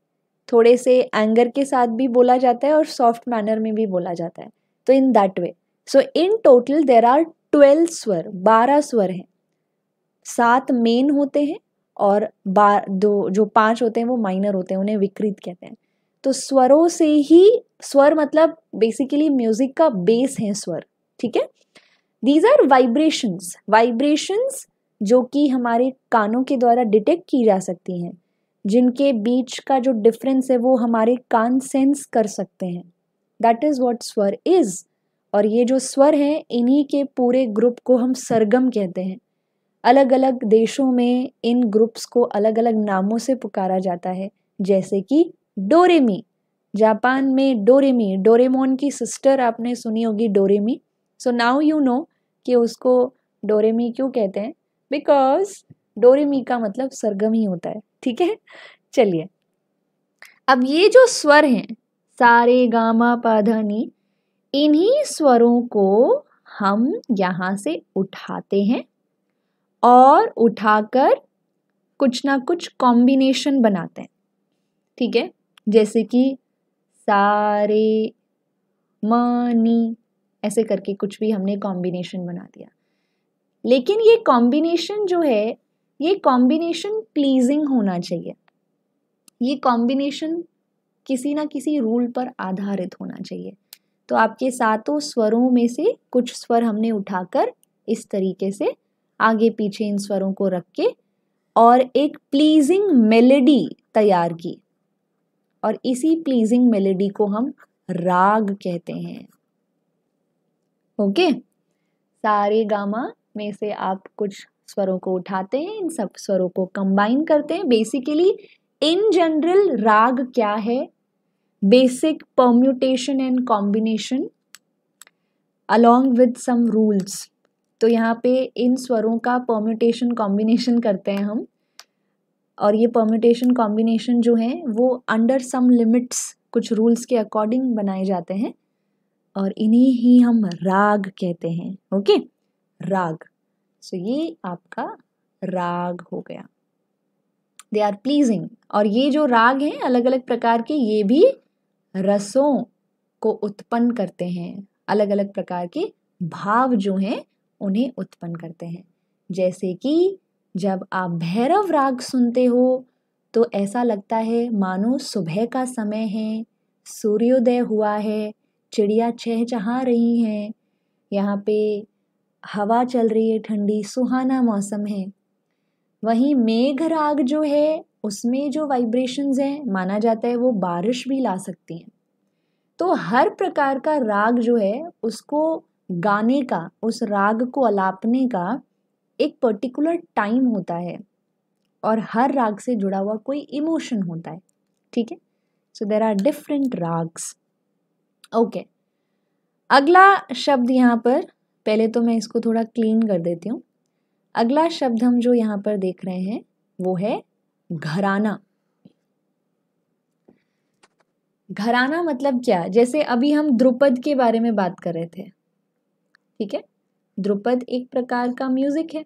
थोड़े से एंगर के साथ भी बोला जाता है और सॉफ्ट मैनर में भी बोला जाता है तो in that way so in total there are twelve स्वर बारह स्वर हैं सात मेन होते हैं और बार दो जो पांच होते हैं वो माइनर होते हैं उन्हें विकृत कहते हैं तो स्वरों से ही स्वर मतलब बेसिकली म्यूजिक का बेस है स्वर ठीक है दीज आर वाइब्रेशंस वाइब्रेशंस जो कि हमारे कानों के द्वारा डिटेक्ट की जा सकती हैं जिनके बीच का जो डिफरेंस है वो हमारे कान सेंस कर सकते हैं दैट इज़ वॉट स्वर इज़ और ये जो स्वर हैं इन्हीं के पूरे ग्रुप को हम सरगम कहते हैं अलग अलग देशों में इन ग्रुप्स को अलग अलग नामों से पुकारा जाता है जैसे कि डोरेमी जापान में डोरेमी डोरेमोन की सिस्टर आपने सुनी होगी do re mi so now you know कि उसको डोरेमी क्यों कहते हैं बिकॉज डोरेमी का मतलब सरगम ही होता है ठीक है चलिए अब ये जो स्वर हैं सारे गामा पाधानी इन्हीं स्वरों को हम यहाँ से उठाते हैं और उठाकर कुछ ना कुछ कॉम्बिनेशन बनाते हैं ठीक है जैसे कि सारे मनी ऐसे करके कुछ भी हमने कॉम्बिनेशन बना दिया लेकिन ये कॉम्बिनेशन जो है ये कॉम्बिनेशन प्लीजिंग होना चाहिए ये कॉम्बिनेशन किसी ना किसी रूल पर आधारित होना चाहिए तो आपके सातों स्वरों में से कुछ स्वर हमने उठाकर इस तरीके से आगे पीछे इन स्वरों को रख के और एक प्लीजिंग मेलेडी तैयार की और इसी प्लीजिंग मेलेडी को हम राग कहते हैं ओके सारे गामा में से आप कुछ स्वरों को उठाते हैं इन सब स्वरों को कंबाइन करते हैं बेसिकली इन जनरल राग क्या है basic permutation and combination along with some rules तो यहाँ पे इन स्वरों का परम्यूटेशन कॉम्बिनेशन करते हैं हम और ये परम्यूटेशन कॉम्बिनेशन जो है वो अंडर सम लिमिट्स कुछ रूल्स के अकॉर्डिंग बनाए जाते हैं और इन्हें ही हम राग कहते हैं ओके राग सो ये आपका राग हो गया दे आर प्लीजिंग और ये जो राग हैं अलग अलग प्रकार के ये भी रसों को उत्पन्न करते हैं अलग अलग प्रकार के भाव जो हैं उन्हें उत्पन्न करते हैं जैसे कि जब आप भैरव राग सुनते हो तो ऐसा लगता है मानो सुबह का समय है सूर्योदय हुआ है चिड़िया चहचहा रही हैं यहाँ पे हवा चल रही है ठंडी सुहाना मौसम है वहीं राग जो है उसमें जो वाइब्रेशंस हैं माना जाता है वो बारिश भी ला सकती हैं तो हर प्रकार का राग जो है उसको गाने का उस राग को अलापने का एक पर्टिकुलर टाइम होता है और हर राग से जुड़ा हुआ कोई इमोशन होता है ठीक है so there are different raags okay अगला शब्द यहाँ पर पहले तो मैं इसको थोड़ा क्लीन कर देती हूँ अगला शब्द हम जो यहाँ पर देख रहे हैं वो है घराना घराना मतलब क्या जैसे अभी हम द्रुपद के बारे में बात कर रहे थे ठीक है द्रुपद एक प्रकार का म्यूजिक है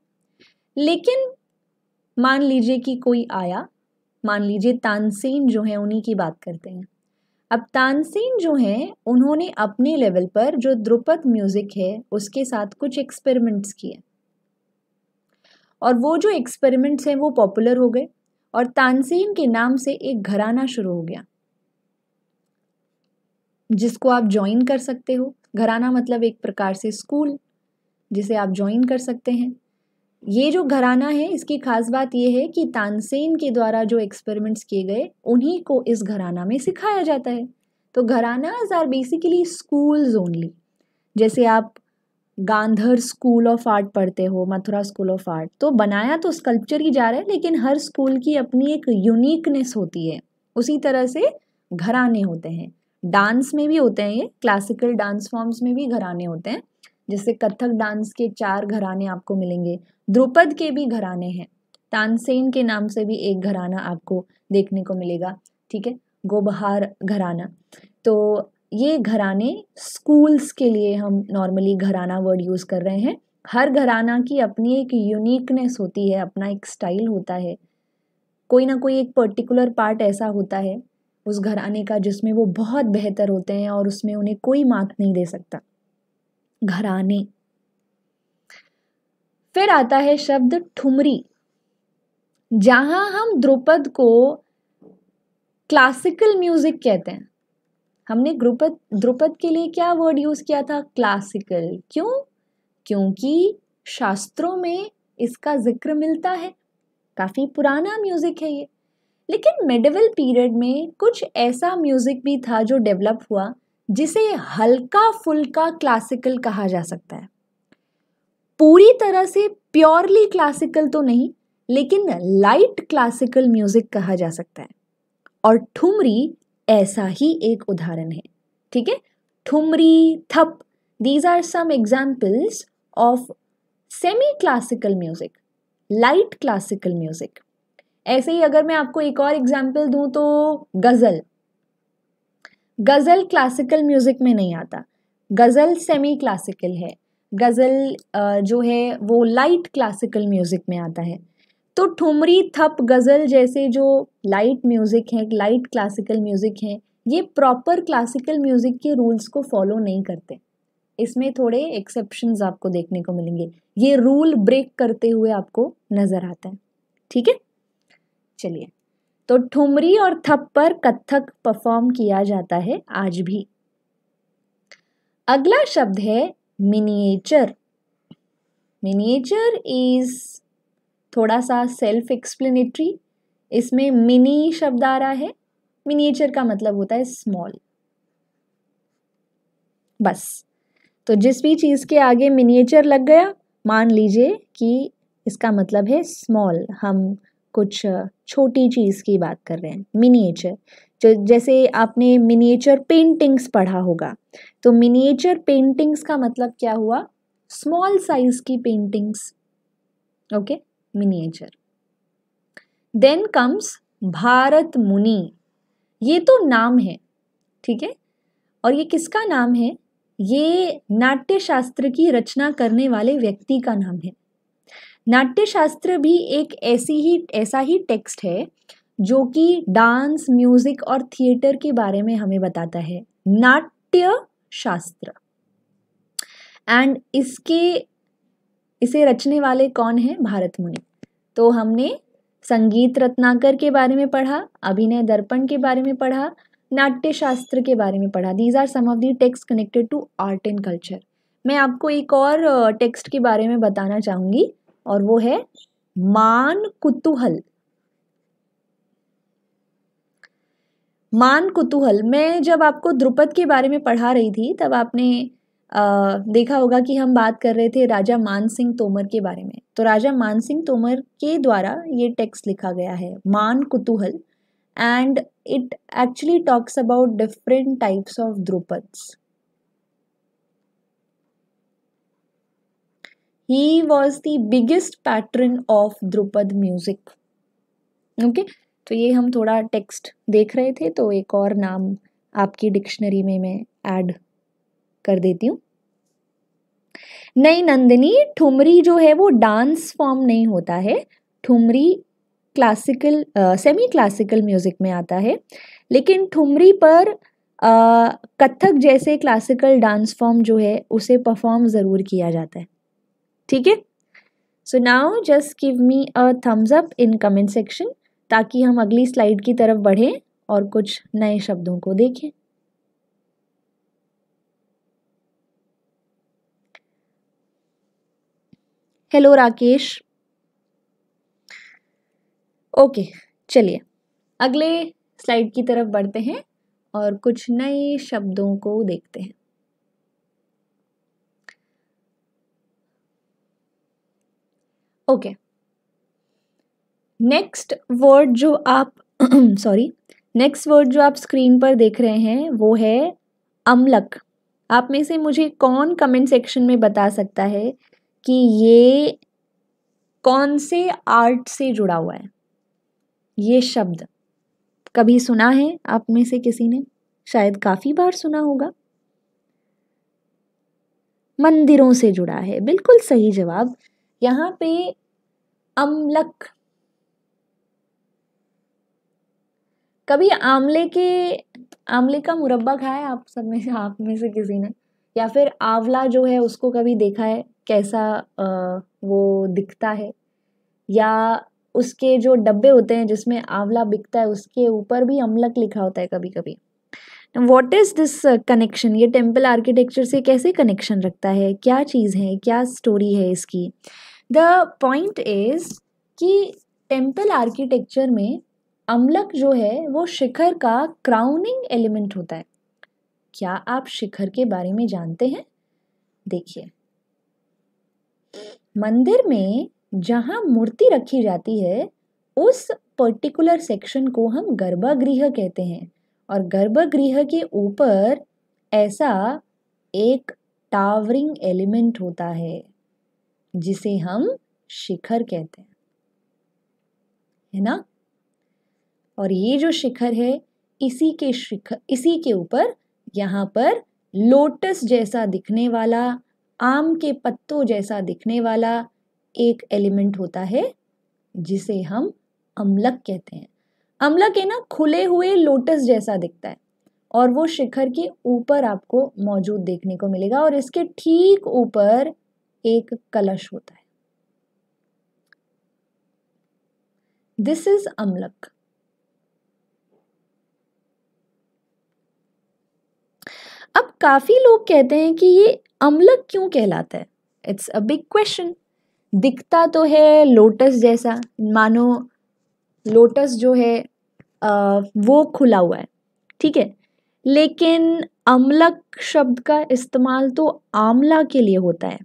लेकिन मान लीजिए कि कोई आया मान लीजिए तानसेन जो है उन्हीं की बात करते हैं अब तानसेन जो हैं उन्होंने अपने लेवल पर जो द्रुपद म्यूज़िक है उसके साथ कुछ एक्सपेरिमेंट्स किए और वो जो एक्सपेरिमेंट्स हैं वो पॉपुलर हो गए और तानसेन के नाम से एक घराना शुरू हो गया जिसको आप ज्वाइन कर सकते हो घराना मतलब एक प्रकार से स्कूल जिसे आप ज्वाइन कर सकते हैं ये जो घराना है इसकी खास बात यह है कि तानसेन के द्वारा जो एक्सपेरिमेंट्स किए गए उन्हीं को इस घराना में सिखाया जाता है तो gharanas are basically schools only जैसे आप गांधर स्कूल ऑफ आर्ट पढ़ते हो मथुरा स्कूल ऑफ आर्ट तो बनाया तो स्कल्पचर ही जा रहा है लेकिन हर स्कूल की अपनी एक यूनिकनेस होती है उसी तरह से घराने होते हैं डांस में भी होते हैं ये क्लासिकल डांस फॉर्म्स में भी घराने होते हैं जैसे कथक डांस के चार घराने आपको मिलेंगे ध्रुपद के भी घराने हैं तानसेन के नाम से भी एक घराना आपको देखने को मिलेगा ठीक है गोबहार घराना तो ये घराने स्कूल्स के लिए हम नॉर्मली घराना वर्ड यूज़ कर रहे हैं हर घराना की अपनी एक यूनिकनेस होती है अपना एक स्टाइल होता है कोई ना कोई एक पर्टिकुलर पार्ट ऐसा होता है उस घराने का जिसमें वो बहुत बेहतर होते हैं और उसमें उन्हें कोई मार्क नहीं दे सकता घराने फिर आता है शब्द ठुमरी जहां हम द्रुपद को क्लासिकल म्यूजिक कहते हैं हमने ग्रुपद ध्रुपद के लिए क्या वर्ड यूज किया था क्लासिकल क्यों क्योंकि शास्त्रों में इसका जिक्र मिलता है काफी पुराना म्यूजिक है ये लेकिन मिडिवल पीरियड में कुछ ऐसा म्यूजिक भी था जो डेवलप हुआ जिसे हल्का फुल्का क्लासिकल कहा जा सकता है पूरी तरह से प्योरली क्लासिकल तो नहीं लेकिन लाइट क्लासिकल म्यूजिक कहा जा सकता है और ठुमरी ऐसा ही एक उदाहरण है ठीक है thumri tappa these are some examples of semi classical music light classical music ऐसे ही अगर मैं आपको एक और एग्जाम्पल दूं तो गज़ल गज़ल क्लासिकल म्यूज़िक में नहीं आता गज़ल सेमी क्लासिकल है गज़ल जो है वो लाइट क्लासिकल म्यूज़िक में आता है तो ठुमरी थप गज़ल जैसे जो लाइट म्यूज़िक है लाइट क्लासिकल म्यूज़िक है ये प्रॉपर क्लासिकल म्यूज़िक के रूल्स को फॉलो नहीं करते इसमें थोड़े एक्सेप्शन आपको देखने को मिलेंगे ये रूल ब्रेक करते हुए आपको नज़र आता है ठीक है चलिए तो ठुमरी और थप्पर कथक परफॉर्म किया जाता है आज भी अगला शब्द है मिनिएचर मिनिएचर इज थोड़ा सा सेल्फ एक्सप्लेनेटरी इसमें मिनी शब्द आ रहा है मिनिएचर का मतलब होता है स्मॉल बस तो जिस भी चीज़ के आगे मिनिएचर लग गया मान लीजिए कि इसका मतलब है स्मॉल हम कुछ छोटी चीज़ की बात कर रहे हैं मिनिएचर जो जैसे आपने मिनिएचर पेंटिंग्स पढ़ा होगा तो मिनिएचर पेंटिंग्स का मतलब क्या हुआ स्मॉल साइज की paintings okay miniature then comes Bharat Muni ये तो नाम है ठीक है और ये किसका नाम है ये नाट्य शास्त्र की रचना करने वाले व्यक्ति का नाम है नाट्यशास्त्र भी एक ऐसी ही ऐसा ही टेक्स्ट है जो कि डांस म्यूजिक और थिएटर के बारे में हमें बताता है नाट्य शास्त्र एंड इसके इसे रचने वाले कौन हैं भारत मुनि तो हमने संगीत रत्नाकर के बारे में पढ़ा अभिनय दर्पण के बारे में पढ़ा नाट्य शास्त्र के बारे में पढ़ा these are some of the text connected to art and culture मैं आपको एक और टेक्स्ट के बारे में बताना चाहूँगी और वो है मान कुतूहल मान कुतूहल मैं जब आपको द्रुपद के बारे में पढ़ा रही थी तब आपने आ, देखा होगा कि हम बात कर रहे थे राजा मान सिंह तोमर के बारे में तो राजा मान सिंह तोमर के द्वारा ये टेक्स्ट लिखा गया है Maan Kutuhal and it actually talks about different types of Dhrupads he was the biggest patron of Drupad music. Okay okay? तो ये हम थोड़ा टेक्स्ट देख रहे थे तो एक और नाम आपकी डिक्शनरी में मैं ऐड कर देती हूँ नहीं नंदिनी ठुमरी जो है वो डांस फॉर्म नहीं होता है thumri classical semi classical music में आता है लेकिन ठुमरी पर आ, कथक जैसे क्लासिकल डांस फॉर्म जो है उसे परफॉर्म ज़रूर किया जाता है ठीक है so now just give me a thumbs up in comment section ताकि हम अगली स्लाइड की तरफ बढ़ें और कुछ नए शब्दों को देखें हेलो राकेश ओके चलिए अगले स्लाइड की तरफ बढ़ते हैं और कुछ नए शब्दों को देखते हैं ओके नेक्स्ट वर्ड जो आप सॉरी नेक्स्ट वर्ड जो आप स्क्रीन पर देख रहे हैं वो है अमलक आप में से मुझे कौन कमेंट सेक्शन में बता सकता है कि ये कौन से आर्ट से जुड़ा हुआ है ये शब्द कभी सुना है आप में से किसी ने शायद काफ़ी बार सुना होगा मंदिरों से जुड़ा है बिल्कुल सही जवाब यहाँ पे अमलक कभी आंवले के आंवले का मुरब्बा खाया आप सब में से आप में से किसी ने या फिर आंवला जो है उसको कभी देखा है कैसा आ, वो दिखता है या उसके जो डब्बे होते हैं जिसमें आंवला बिकता है उसके ऊपर भी अम्लक लिखा होता है कभी कभी वॉट इज़ दिस कनेक्शन ये टेम्पल आर्किटेक्चर से कैसे कनेक्शन रखता है क्या चीज़ है क्या स्टोरी है इसकी द पॉइंट इज कि टेम्पल आर्किटेक्चर में अमलक जो है वो शिखर का क्राउनिंग एलिमेंट होता है क्या आप शिखर के बारे में जानते हैं देखिए मंदिर में जहाँ मूर्ति रखी जाती है उस पर्टिकुलर सेक्शन को हम गर्भगृह कहते हैं और गर्भगृह के ऊपर ऐसा एक टावरिंग एलिमेंट होता है जिसे हम शिखर कहते हैं है ना और ये जो शिखर है इसी के शिखर इसी के ऊपर यहाँ पर लोटस जैसा दिखने वाला आम के पत्तों जैसा दिखने वाला एक एलिमेंट होता है जिसे हम अम्लक कहते हैं अम्लक है ना खुले हुए लोटस जैसा दिखता है और वो शिखर के ऊपर आपको मौजूद देखने को मिलेगा और इसके ठीक ऊपर एक कलश होता है दिस इज अमलक अब काफी लोग कहते हैं कि ये अमलक क्यों कहलाता है इट्स अ बिग क्वेश्चन दिखता तो है लोटस जैसा मानो लोटस जो है आ, वो खुला हुआ है ठीक है लेकिन अमलक शब्द का इस्तेमाल तो आमला के लिए होता है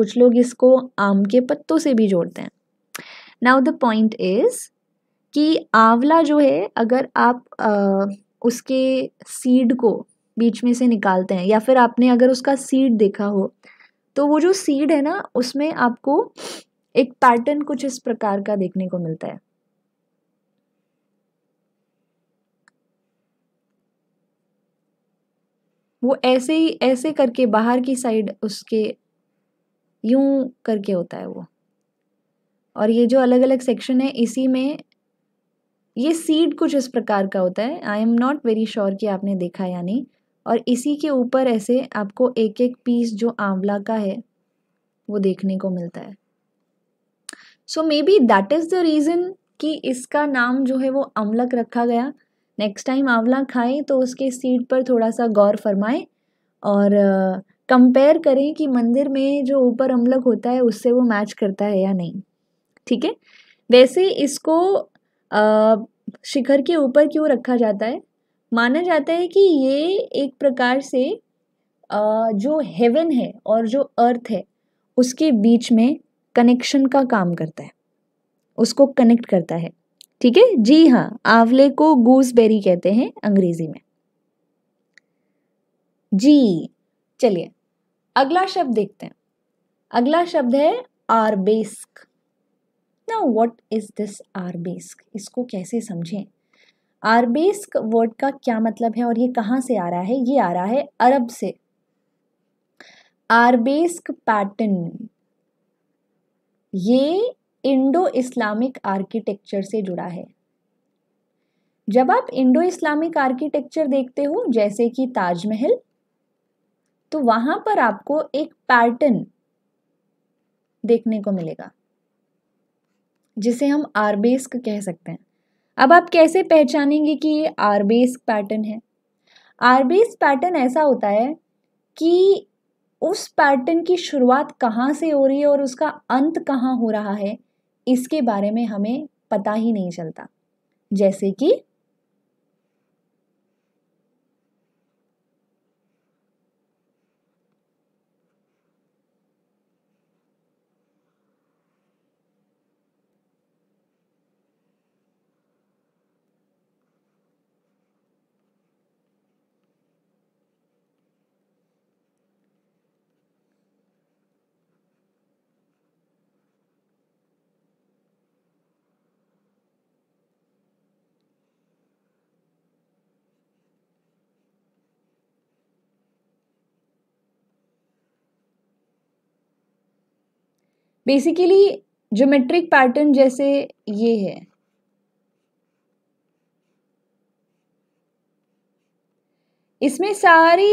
कुछ लोग इसको आम के पत्तों से भी जोड़ते हैं नाउ द पॉइंट इज़ कि आंवला जो है अगर आप आ, उसके सीड को बीच में से निकालते हैं या फिर आपने अगर उसका सीड देखा हो तो वो जो सीड है ना उसमें आपको एक पैटर्न कुछ इस प्रकार का देखने को मिलता है वो ऐसे ही ऐसे करके बाहर की साइड उसके यूं करके होता है वो और ये जो अलग अलग सेक्शन है इसी में ये सीड कुछ इस प्रकार का होता है I am not very sure कि आपने देखा या नहीं और इसी के ऊपर ऐसे आपको एक एक पीस जो आंवला का है वो देखने को मिलता है so maybe that is the reason कि इसका नाम जो है वो अमलक रखा गया नेक्स्ट टाइम आंवला खाएं तो उसके सीड पर थोड़ा सा गौर फरमाएं और कंपेयर करें कि मंदिर में जो ऊपर अमलक होता है उससे वो मैच करता है या नहीं ठीक है वैसे इसको शिखर के ऊपर क्यों रखा जाता है माना जाता है कि ये एक प्रकार से आ, जो हेवन है और जो अर्थ है उसके बीच में कनेक्शन का काम करता है उसको कनेक्ट करता है ठीक है जी हाँ आंवले को गूसबेरी कहते हैं अंग्रेजी में जी चलिए अगला शब्द देखते हैं अगला शब्द है आरबेस्क ना वट इज दिस आरबेस्क इसको कैसे समझें आरबेस्क वर्ड का क्या मतलब है और ये कहाँ से आ रहा है ये आ रहा है अरब से आरबेस्क पैटर्न ये इंडो इस्लामिक आर्किटेक्चर से जुड़ा है जब आप इंडो इस्लामिक आर्किटेक्चर देखते हो जैसे कि ताजमहल तो वहां पर आपको एक पैटर्न देखने को मिलेगा जिसे हम आरबेस्क कह सकते हैं अब आप कैसे पहचानेंगे कि ये आरबेस्क पैटर्न है आरबेस्क पैटर्न ऐसा होता है कि उस पैटर्न की शुरुआत कहाँ से हो रही है और उसका अंत कहाँ हो रहा है इसके बारे में हमें पता ही नहीं चलता जैसे कि बेसिकली ज्योमेट्रिक पैटर्न जैसे ये है इसमें सारी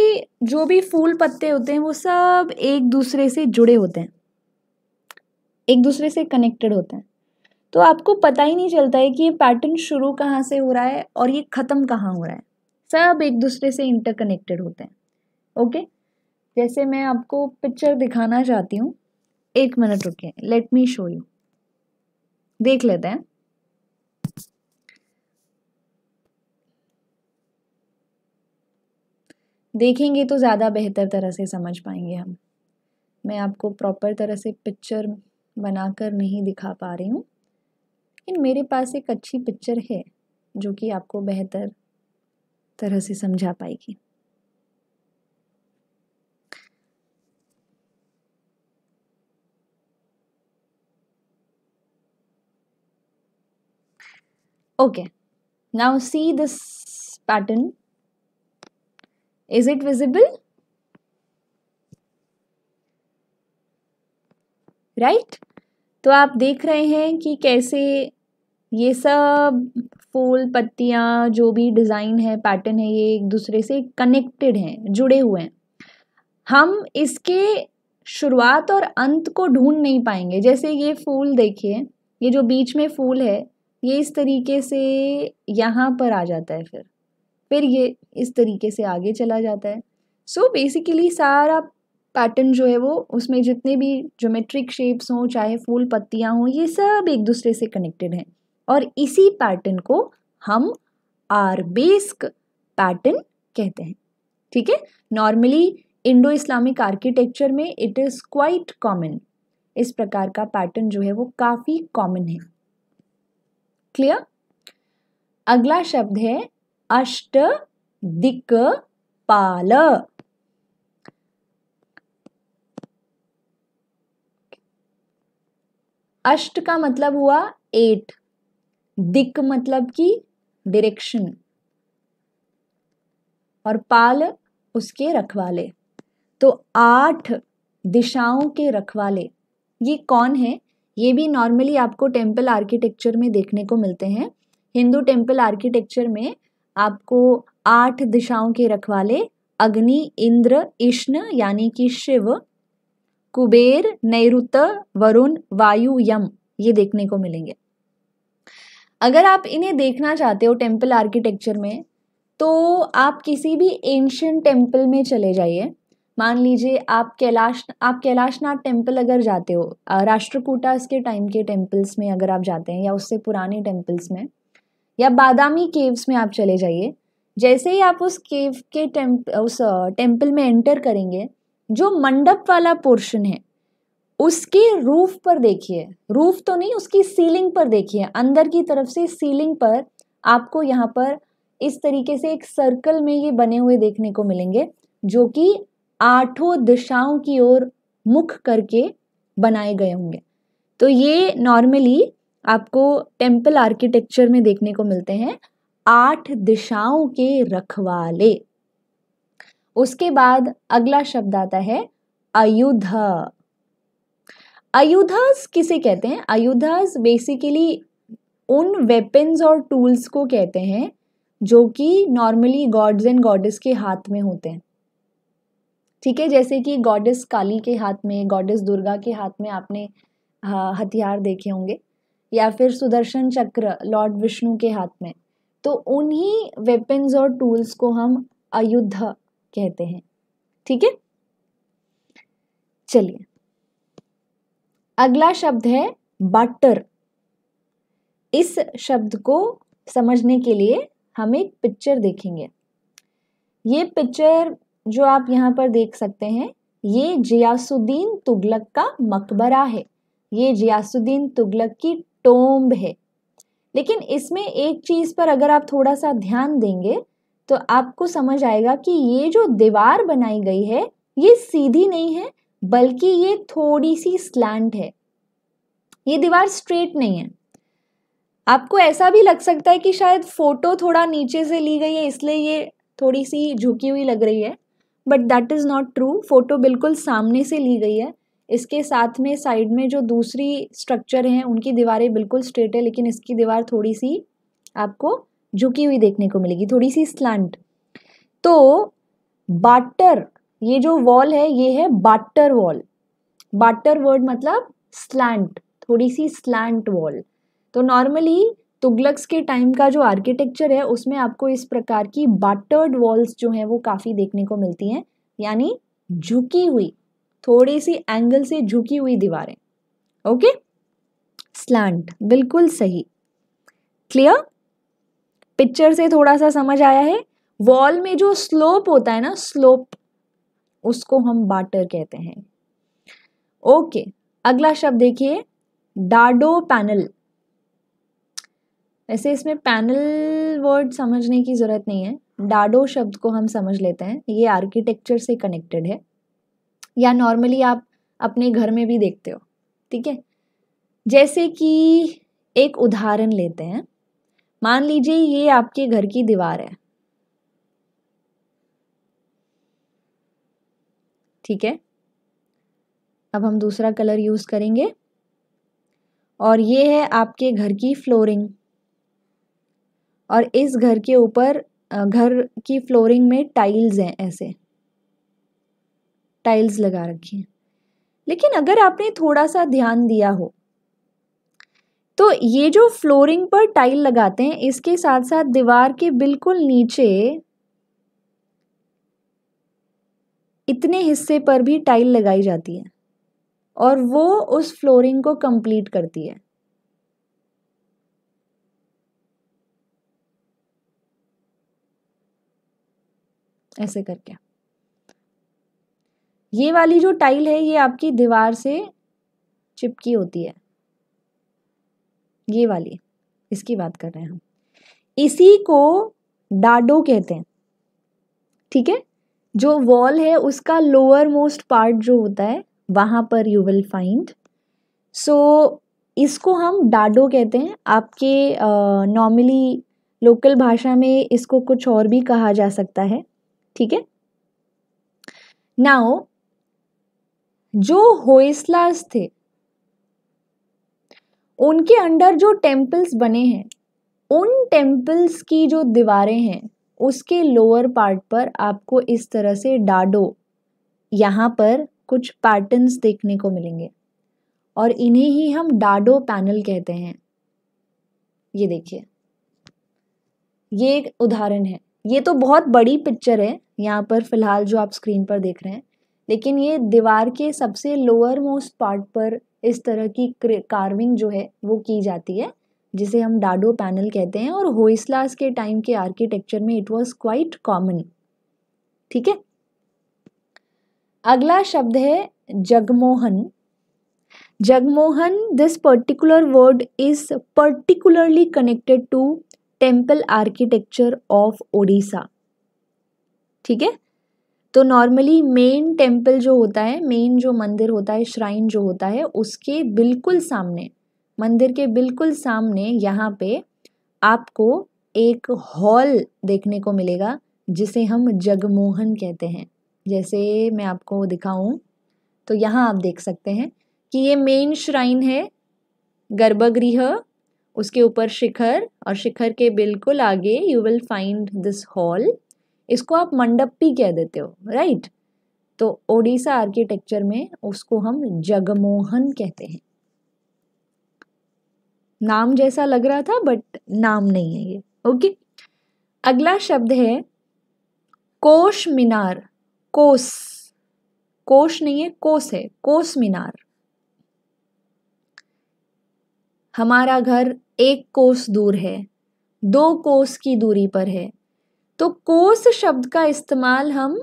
जो भी फूल पत्ते होते हैं वो सब एक दूसरे से जुड़े होते हैं एक दूसरे से कनेक्टेड होते हैं तो आपको पता ही नहीं चलता है कि ये पैटर्न शुरू कहाँ से हो रहा है और ये ख़त्म कहाँ हो रहा है सब एक दूसरे से इंटरकनेक्टेड होते हैं ओके जैसे मैं आपको पिक्चर दिखाना चाहती हूँ एक मिनट रुकिए लेट मी शो यू देख लेते हैं देखेंगे तो ज़्यादा बेहतर तरह से समझ पाएंगे हम मैं आपको प्रॉपर तरह से पिक्चर बनाकर नहीं दिखा पा रही हूँ लेकिन मेरे पास एक अच्छी पिक्चर है जो कि आपको बेहतर तरह से समझा पाएगी okay now see this pattern is it visible right right? तो आप देख रहे हैं कि कैसे ये सब फूल पत्तियाँ जो भी डिज़ाइन है पैटर्न है ये एक दूसरे से कनेक्टेड हैं जुड़े हुए हैं हम इसके शुरुआत और अंत को ढूंढ नहीं पाएंगे जैसे ये फूल देखिए ये जो बीच में फूल है ये इस तरीके से यहाँ पर आ जाता है फिर फिर ये इस तरीके से आगे चला जाता है सो so बेसिकली सारा पैटर्न जो है वो उसमें जितने भी ज्योमेट्रिक शेप्स हों चाहे फूल पत्तियाँ हों ये सब एक दूसरे से कनेक्टेड हैं और इसी पैटर्न को हम आरबेस्क पैटर्न कहते हैं ठीक है नॉर्मली इंडो इस्लामिक आर्किटेक्चर में इट इज़ क्वाइट कॉमन इस प्रकार का पैटर्न जो है वो काफ़ी कॉमन है क्लियर अगला शब्द है अष्ट दिक पाल अष्ट का मतलब हुआ एट दिक मतलब की डिरेक्शन और पाल उसके रखवाले तो आठ दिशाओं के रखवाले ये कौन है ये भी नॉर्मली आपको टेम्पल आर्किटेक्चर में देखने को मिलते हैं हिंदू टेम्पल आर्किटेक्चर में आपको आठ दिशाओं के रखवाले अग्नि इंद्र इष्ण यानी कि शिव कुबेर नैरुत वरुण वायु यम ये देखने को मिलेंगे अगर आप इन्हें देखना चाहते हो टेम्पल आर्किटेक्चर में तो आप किसी भी एंशियन टेम्पल में चले जाइए मान लीजिए आप कैलाश आप कैलाशनाथ टेम्पल अगर जाते हो राष्ट्रकूटास के टाइम के टेम्पल्स में अगर आप जाते हैं या उससे पुराने टेम्पल्स में या बादामी केव्स में आप चले जाइए जैसे ही आप उस केव के टेम्प उस टेम्पल में एंटर करेंगे जो मंडप वाला पोर्शन है उसके रूफ पर देखिए रूफ तो नहीं उसकी सीलिंग पर देखिए अंदर की तरफ से सीलिंग पर आपको यहाँ पर इस तरीके से एक सर्कल में ये बने हुए देखने को मिलेंगे जो कि आठों दिशाओं की ओर मुख करके बनाए गए होंगे तो ये नॉर्मली आपको टेम्पल आर्किटेक्चर में देखने को मिलते हैं आठ दिशाओं के रखवाले उसके बाद अगला शब्द आता है अयुध अयुधस किसे कहते हैं अयुधस बेसिकली उन वेपन्स और टूल्स को कहते हैं जो कि नॉर्मली गॉड्स एंड गॉडेस के हाथ में होते हैं ठीक है जैसे कि गॉडेस काली के हाथ में गॉडेस दुर्गा के हाथ में आपने हथियार देखे होंगे या फिर सुदर्शन चक्र लॉर्ड विष्णु के हाथ में तो उन्हीं वेपन्स और टूल्स को हम अयुद्ध कहते हैं ठीक है चलिए अगला शब्द है बटर इस शब्द को समझने के लिए हम एक पिक्चर देखेंगे ये पिक्चर जो आप यहाँ पर देख सकते हैं ये जियासुद्दीन तुगलक का मकबरा है ये जियासुद्दीन तुगलक की टोम्ब है लेकिन इसमें एक चीज़ पर अगर आप थोड़ा सा ध्यान देंगे तो आपको समझ आएगा कि ये जो दीवार बनाई गई है ये सीधी नहीं है बल्कि ये थोड़ी सी स्लैंट है ये दीवार स्ट्रेट नहीं है आपको ऐसा भी लग सकता है कि शायद फ़ोटो थोड़ा नीचे से ली गई है इसलिए ये थोड़ी सी झुकी हुई लग रही है but that is not true photo बिल्कुल सामने से ली गई है इसके साथ में साइड में जो दूसरी स्ट्रक्चर हैं उनकी दीवारें बिल्कुल स्ट्रेट है लेकिन इसकी दीवार थोड़ी सी आपको झुकी हुई देखने को मिलेगी थोड़ी सी स्लंट तो बाटर ये जो वॉल है ये है बाटर वॉल बाटर वर्ड मतलब स्लैंट थोड़ी सी स्लैंट वॉल तो नॉर्मली तुगलक्स के टाइम का जो आर्किटेक्चर है उसमें आपको इस प्रकार की बाटर्ड वॉल्स जो हैं वो काफ़ी देखने को मिलती हैं यानी झुकी हुई थोड़ी सी एंगल से झुकी हुई दीवारें ओके स्लैंट बिल्कुल सही क्लियर पिक्चर से थोड़ा सा समझ आया है वॉल में जो स्लोप होता है ना स्लोप उसको हम बाटर कहते हैं ओके अगला शब्द देखिए डाडो पैनल वैसे इसमें पैनल वर्ड समझने की ज़रूरत नहीं है डाडो शब्द को हम समझ लेते हैं ये आर्किटेक्चर से कनेक्टेड है या नॉर्मली आप अपने घर में भी देखते हो ठीक है जैसे कि एक उदाहरण लेते हैं मान लीजिए ये आपके घर की दीवार है ठीक है अब हम दूसरा कलर यूज़ करेंगे और ये है आपके घर की फ्लोरिंग और इस घर के ऊपर घर की फ्लोरिंग में टाइल्स हैं ऐसे टाइल्स लगा रखी हैं लेकिन अगर आपने थोड़ा सा ध्यान दिया हो तो ये जो फ्लोरिंग पर टाइल लगाते हैं इसके साथ साथ दीवार के बिल्कुल नीचे इतने हिस्से पर भी टाइल लगाई जाती है और वो उस फ्लोरिंग को कंप्लीट करती है ऐसे करके ये वाली जो टाइल है ये आपकी दीवार से चिपकी होती है ये वाली इसकी बात कर रहे हैं हम इसी को डाडो कहते हैं ठीक है जो वॉल है उसका लोअर मोस्ट पार्ट जो होता है वहां पर यू विल फाइंड सो इसको हम डाडो कहते हैं आपके नॉर्मली लोकल भाषा में इसको कुछ और भी कहा जा सकता है ठीक है नाउ जो होइसलास थे उनके अंडर जो टेम्पल्स बने हैं उन टेम्पल्स की जो दीवारें हैं उसके लोअर पार्ट पर आपको इस तरह से डाडो यहाँ पर कुछ पैटर्न्स देखने को मिलेंगे और इन्हें ही हम डाडो पैनल कहते हैं ये देखिए ये एक उदाहरण है ये तो बहुत बड़ी पिक्चर है यहाँ पर फ़िलहाल जो आप स्क्रीन पर देख रहे हैं लेकिन ये दीवार के सबसे लोअर मोस्ट पार्ट पर इस तरह की कार्विंग जो है वो की जाती है जिसे हम डाडो पैनल कहते हैं और होइसलास के टाइम के आर्किटेक्चर में इट वॉज क्वाइट कॉमन ठीक है अगला शब्द है Jagmohan Jagmohan this particular word is particularly connected to temple architecture of Odisha ठीक है तो नॉर्मली मेन टेम्पल जो होता है मेन जो मंदिर होता है श्राइन जो होता है उसके बिल्कुल सामने मंदिर के बिल्कुल सामने यहाँ पे आपको एक हॉल देखने को मिलेगा जिसे हम जगमोहन कहते हैं जैसे मैं आपको दिखाऊं तो यहाँ आप देख सकते हैं कि ये मेन श्राइन है गर्भगृह उसके ऊपर शिखर और शिखर के बिल्कुल आगे you will find this hall इसको आप मंडप भी कह देते हो राइट तो ओडिशा आर्किटेक्चर में उसको हम जगमोहन कहते हैं नाम जैसा लग रहा था बट नाम नहीं है ये ओके अगला शब्द है कोश मीनार कोस कोश नहीं है कोस है कोस मीनार हमारा घर एक कोस दूर है दो कोस की दूरी पर है तो कोस शब्द का इस्तेमाल हम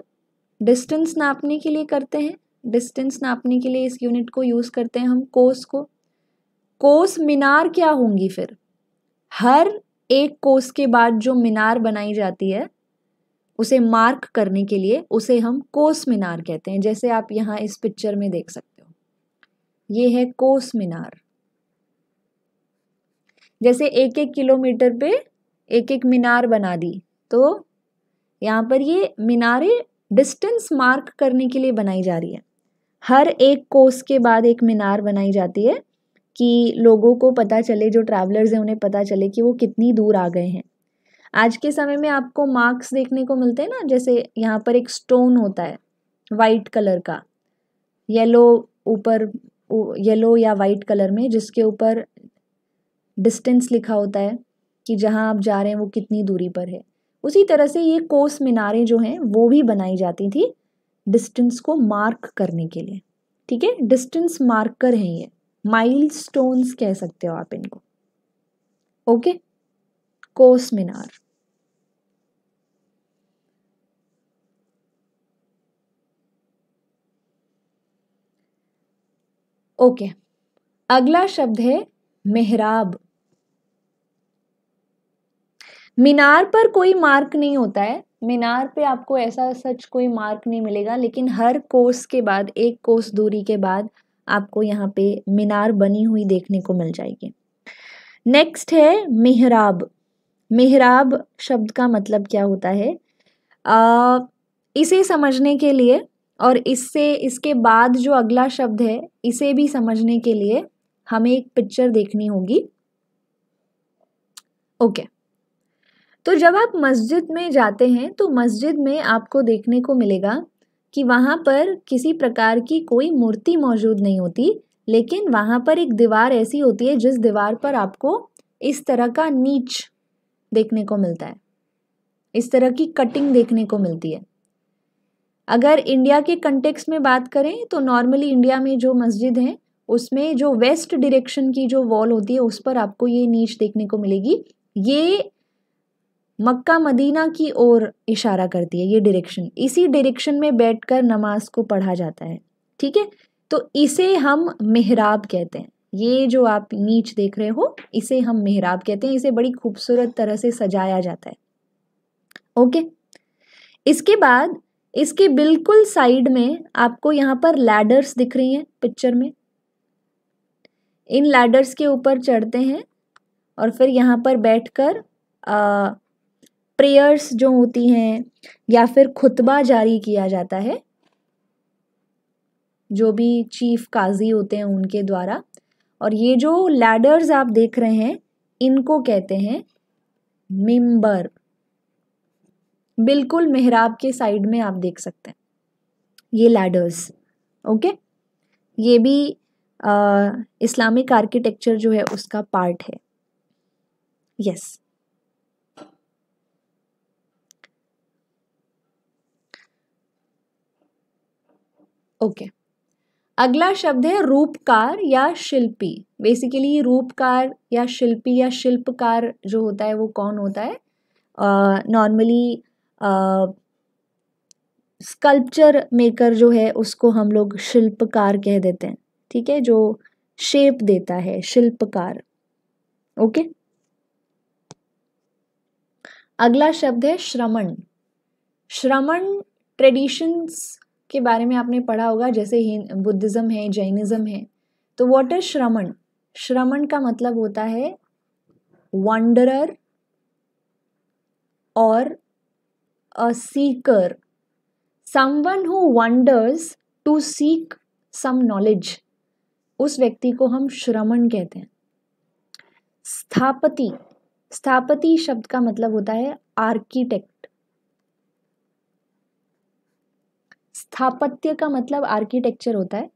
डिस्टेंस नापने के लिए करते हैं डिस्टेंस नापने के लिए इस यूनिट को यूज़ करते हैं हम कोस को कोस मीनार क्या होंगी फिर हर एक कोस के बाद जो मीनार बनाई जाती है उसे मार्क करने के लिए उसे हम कोस मीनार कहते हैं जैसे आप यहाँ इस पिक्चर में देख सकते हो ये है कोस मीनार जैसे एक एक किलोमीटर पे एक एक मीनार बना दी तो यहाँ पर ये मीनारें डिस्टेंस मार्क करने के लिए बनाई जा रही है हर एक कोर्स के बाद एक मीनार बनाई जाती है कि लोगों को पता चले जो ट्रैवलर्स हैं उन्हें पता चले कि वो कितनी दूर आ गए हैं आज के समय में आपको मार्क्स देखने को मिलते हैं ना जैसे यहाँ पर एक स्टोन होता है वाइट कलर का येलो ऊपर येलो या वाइट कलर में जिसके ऊपर डिस्टेंस लिखा होता है कि जहाँ आप जा रहे हैं वो कितनी दूरी पर है उसी तरह से ये कोस मीनारें जो हैं वो भी बनाई जाती थी डिस्टेंस को मार्क करने के लिए ठीक है डिस्टेंस मार्कर हैं ये माइलस्टोन्स कह सकते हो आप इनको ओके कोस मीनार ओके अगला शब्द है मेहराब मीनार पर कोई मार्क नहीं होता है मीनार पे आपको ऐसा सच कोई मार्क नहीं मिलेगा लेकिन हर कोर्स के बाद एक कोर्स दूरी के बाद आपको यहाँ पे मीनार बनी हुई देखने को मिल जाएगी नेक्स्ट है मेहराब मेहराब शब्द का मतलब क्या होता है आ, इसे समझने के लिए और इससे इसके बाद जो अगला शब्द है इसे भी समझने के लिए हमें एक पिक्चर देखनी होगी ओके okay. तो जब आप मस्जिद में जाते हैं तो मस्जिद में आपको देखने को मिलेगा कि वहाँ पर किसी प्रकार की कोई मूर्ति मौजूद नहीं होती लेकिन वहाँ पर एक दीवार ऐसी होती है जिस दीवार पर आपको इस तरह का नीच देखने को मिलता है इस तरह की कटिंग देखने को मिलती है अगर इंडिया के कंटेक्स में बात करें तो नॉर्मली इंडिया में जो मस्जिद है उसमें जो वेस्ट डिरेक्शन की जो वॉल होती है उस पर आपको ये नीच देखने को मिलेगी ये मक्का मदीना की ओर इशारा करती है ये डायरेक्शन इसी डायरेक्शन में बैठकर नमाज को पढ़ा जाता है ठीक है तो इसे हम मेहराब कहते हैं ये जो आप नीच देख रहे हो इसे हम मेहराब कहते हैं इसे बड़ी खूबसूरत तरह से सजाया जाता है ओके इसके बाद इसके बिल्कुल साइड में आपको यहाँ पर लैडर्स दिख रही हैं पिक्चर में इन लैडर्स के ऊपर चढ़ते हैं और फिर यहाँ पर बैठकर प्रेयर्स जो होती हैं या फिर खुतबा जारी किया जाता है जो भी चीफ काजी होते हैं उनके द्वारा और ये जो लैडर्स आप देख रहे हैं इनको कहते हैं मिम्बर बिल्कुल मेहराब के साइड में आप देख सकते हैं ये लैडर्स ओके ये भी आ, इस्लामिक आर्किटेक्चर जो है उसका पार्ट है यस yes. Okay okay. अगला शब्द है रूपकार या शिल्पी बेसिकली रूपकार या शिल्पी या शिल्पकार जो होता है वो कौन होता है नॉर्मली स्कल्पचर मेकर जो है उसको हम लोग शिल्पकार कह देते हैं ठीक है जो शेप देता है शिल्पकार ओके okay? अगला शब्द है श्रमण श्रमण ट्रेडिशंस के बारे में आपने पढ़ा होगा जैसे बुद्धिज़्म है जैनिज़्म है तो वॉट इज श्रमण श्रमण का मतलब होता है वंडरर और a seeker someone who wanders to seek some knowledge उस व्यक्ति को हम श्रमण कहते हैं स्थापति स्थापति शब्द का मतलब होता है आर्किटेक्ट स्थापत्य का मतलब आर्किटेक्चर होता है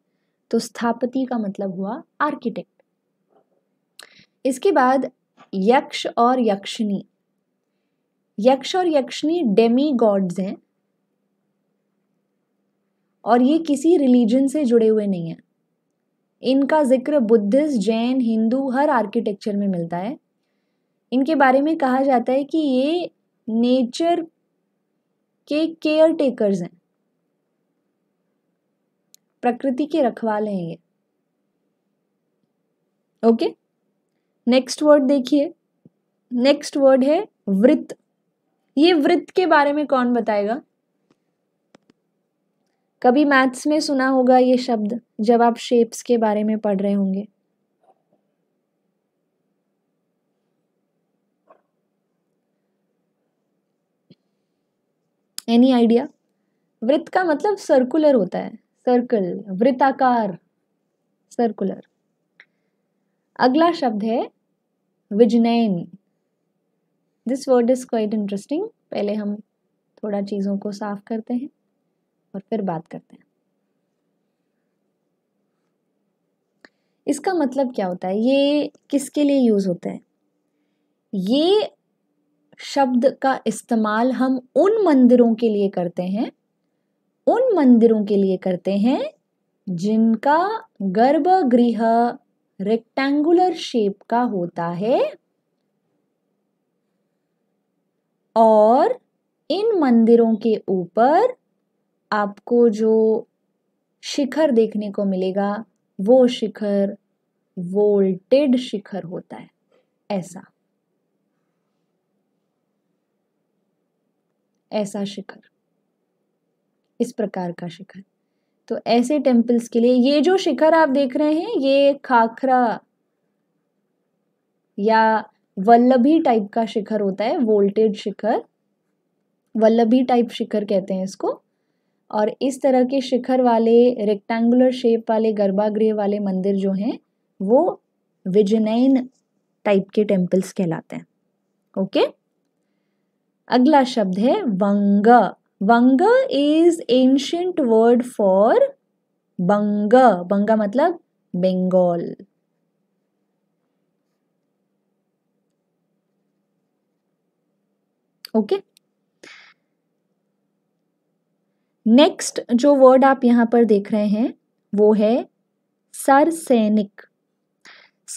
तो स्थापति का मतलब हुआ आर्किटेक्ट इसके बाद यक्ष और यक्षिणी यक्ष और यक्षिणी डेमी गॉड्स हैं और ये किसी रिलीजन से जुड़े हुए नहीं हैं इनका जिक्र बुद्धिस्ट जैन हिंदू हर आर्किटेक्चर में मिलता है इनके बारे में कहा जाता है कि ये नेचर के केयर टेकर्स हैं प्रकृति के रखवाल हैं ये ओके नेक्स्ट वर्ड देखिए नेक्स्ट वर्ड है वृत्त ये वृत्त के बारे में कौन बताएगा कभी मैथ्स में सुना होगा ये शब्द जब आप शेप्स के बारे में पढ़ रहे होंगे एनी आइडिया वृत्त का मतलब सर्कुलर होता है सर्कल वृत्ताकार सर्कुलर अगला शब्द है विजनैन this word is quite interesting पहले हम थोड़ा चीज़ों को साफ करते हैं और फिर बात करते हैं इसका मतलब क्या होता है ये किसके लिए यूज़ होता है ये शब्द का इस्तेमाल हम उन मंदिरों के लिए करते हैं उन मंदिरों के लिए करते हैं जिनका गर्भगृह रेक्टेंगुलर शेप का होता है और इन मंदिरों के ऊपर आपको जो शिखर देखने को मिलेगा वो शिखर वोल्टेड शिखर होता है ऐसा ऐसा शिखर इस प्रकार का शिखर तो ऐसे टेम्पल्स के लिए ये जो शिखर आप देख रहे हैं ये खाखरा या वल्लभी टाइप का शिखर होता है वोल्टेज शिखर वल्लभी टाइप शिखर कहते हैं इसको और इस तरह के शिखर वाले रेक्टेंगुलर शेप वाले गर्भागृह वाले मंदिर जो हैं वो विजनैन टाइप के टेम्पल्स कहलाते हैं ओके अगला शब्द है Vang Vanga is ancient word for Banga Banga मतलब बंगाल ओके नेक्स्ट जो वर्ड आप यहां पर देख रहे हैं वो है सरसैनिक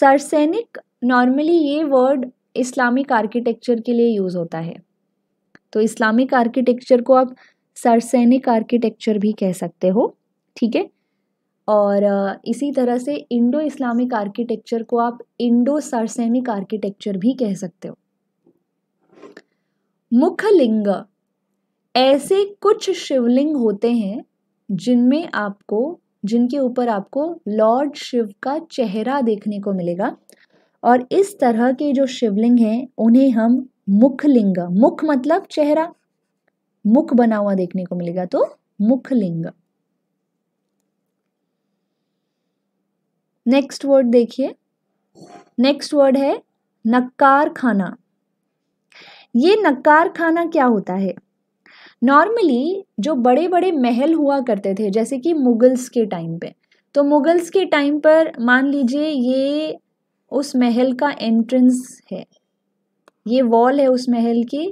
सरसैनिक नॉर्मली ये वर्ड इस्लामिक आर्किटेक्चर के लिए यूज़ होता है तो इस्लामिक आर्किटेक्चर को आप सरसैनिक आर्किटेक्चर भी कह सकते हो ठीक है और इसी तरह से इंडो इस्लामिक आर्किटेक्चर को आप इंडो सरसैनिक आर्किटेक्चर भी कह सकते हो मुख्य लिंग ऐसे कुछ शिवलिंग होते हैं जिनमें आपको जिनके ऊपर आपको लॉर्ड शिव का चेहरा देखने को मिलेगा और इस तरह के जो शिवलिंग हैं उन्हें हम मुखलिंग मुख मतलब चेहरा मुख बना हुआ देखने को मिलेगा तो मुखलिंग नेक्स्ट वर्ड देखिए नेक्स्ट वर्ड है नक्कार खाना ये नक्कार खाना क्या होता है नॉर्मली जो बड़े बड़े महल हुआ करते थे जैसे कि मुगल्स के टाइम पे तो मुगल्स के टाइम पर मान लीजिए ये उस महल का एंट्रेंस है ये वॉल है उस महल की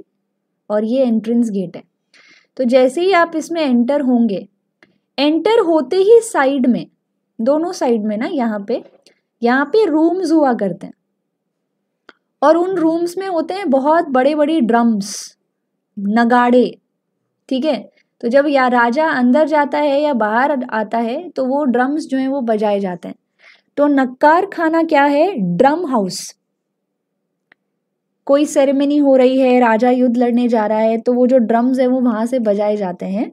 और ये एंट्रेंस गेट है तो जैसे ही आप इसमें एंटर होंगे एंटर होते ही साइड में दोनों साइड में ना यहाँ पे यहाँ पे रूम्स हुआ करते हैं और उन रूम्स में होते हैं बहुत बड़े बड़े ड्रम्स नगाड़े ठीक है तो जब या राजा अंदर जाता है या बाहर आता है तो वो ड्रम्स जो हैं वो बजाए जाते हैं तो नक्कार खाना क्या है ड्रम हाउस कोई सेरेमनी हो रही है राजा युद्ध लड़ने जा रहा है तो वो जो ड्रम्स है वो वहाँ से बजाए जाते हैं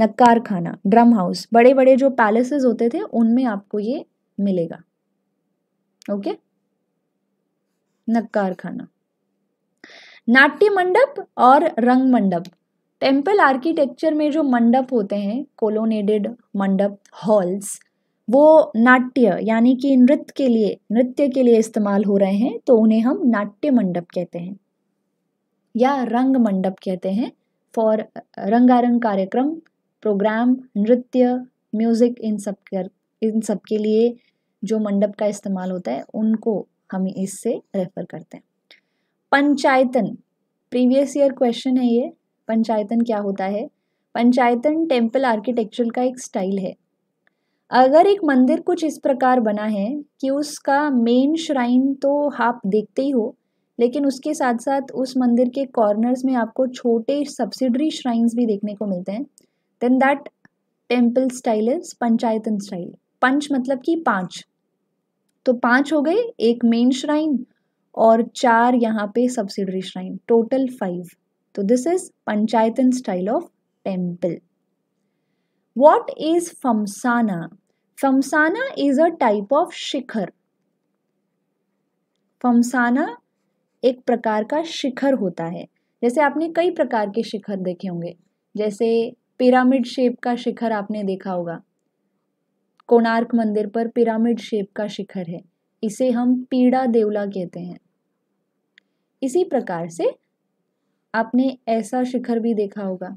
नक्कार खाना ड्रम हाउस बड़े बड़े जो पैलेसेस होते थे उनमें आपको ये मिलेगा ओके नक्कार खाना नाट्य मंडप और रंग मंडप टेम्पल आर्किटेक्चर में जो मंडप होते हैं कोलोनेडेड मंडप हॉल्स वो नाट्य यानी कि नृत्य के लिए नृत्य के लिए इस्तेमाल हो रहे हैं तो उन्हें हम नाट्य मंडप कहते हैं या रंग मंडप कहते हैं फॉर रंगारंग कार्यक्रम प्रोग्राम नृत्य म्यूज़िक इन सब कर इन सब के लिए जो मंडप का इस्तेमाल होता है उनको हम इससे रेफर करते हैं पंचायतन प्रीवियस ईयर क्वेश्चन है ये पंचायतन क्या होता है पंचायतन टेम्पल आर्किटेक्चर का एक स्टाइल है अगर एक मंदिर कुछ इस प्रकार बना है कि उसका मेन श्राइन तो आप देखते ही हो लेकिन उसके साथ साथ उस मंदिर के कॉर्नर्स में आपको छोटे सब्सिडरी श्राइन्स भी देखने को मिलते हैं then that temple style is panchayatana style पंच मतलब कि पांच तो पांच हो गए एक मेन श्राइन और चार यहाँ पे सब्सिडरी श्राइन टोटल फाइव तो this is panchayatana style of temple What is Famsana? Famsana is a type of shikhara फमसाना एक प्रकार का शिखर होता है जैसे आपने कई प्रकार के शिखर देखे होंगे जैसे पिरामिड शेप का शिखर आपने देखा होगा कोणार्क मंदिर पर पिरामिड शेप का शिखर है इसे हम पीड़ा देवला कहते हैं इसी प्रकार से आपने ऐसा शिखर भी देखा होगा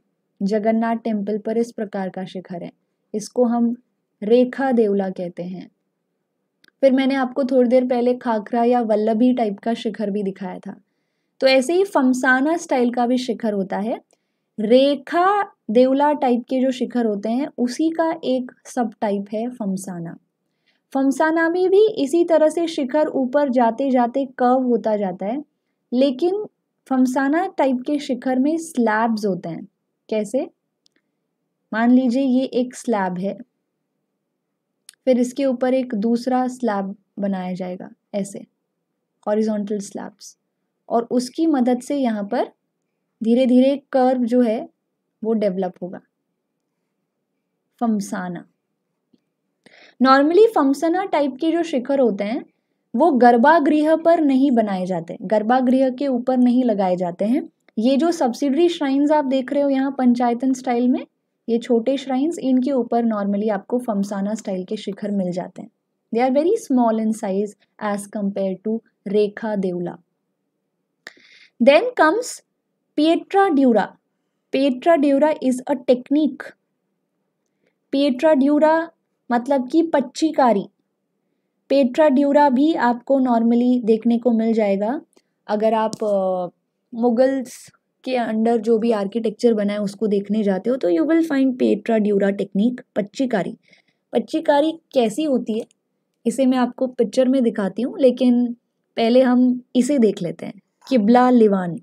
जगन्नाथ टेम्पल पर इस प्रकार का शिखर है इसको हम रेखा देवला कहते हैं फिर मैंने आपको थोड़ी देर पहले खाखरा या वल्लभी टाइप का शिखर भी दिखाया था तो ऐसे ही फमसाना स्टाइल का भी शिखर होता है रेखा देवला टाइप के जो शिखर होते हैं उसी का एक सब टाइप है फमसाना फमसाना में भी इसी तरह से शिखर ऊपर जाते जाते कर्व होता जाता है लेकिन फमसाना टाइप के शिखर में स्लैब्स होते हैं कैसे मान लीजिए ये एक स्लैब है फिर इसके ऊपर एक दूसरा स्लैब बनाया जाएगा ऐसे हॉरिजॉन्टल स्लैब्स और उसकी मदद से यहाँ पर धीरे धीरे कर्व जो है वो डेवलप होगा फमसाना नॉर्मली फमसाना टाइप के जो शिखर होते हैं वो गर्भागृह पर नहीं बनाए जाते गर्भागृह के ऊपर नहीं लगाए जाते हैं ये जो सब्सिडरी श्राइन्स आप देख रहे हो यहाँ पंचायतन स्टाइल में ये छोटे श्राइन्स इनके ऊपर नॉर्मली आपको फमसाना स्टाइल के शिखर मिल जाते हैं they are very small in size as compare to rekha deula then comes pietra dura pietra dura is a technique pietra dura मतलब कि पच्चीकारी पेट्रा ड्यूरा भी आपको नॉर्मली देखने को मिल जाएगा अगर आप मुगल्स के अंडर जो भी आर्किटेक्चर बना है उसको देखने जाते हो तो you will find pietra dura technique पच्चीकारी पच्चीकारी कैसी होती है इसे मैं आपको पिक्चर में दिखाती हूँ लेकिन पहले हम इसे देख लेते हैं किबला लिवान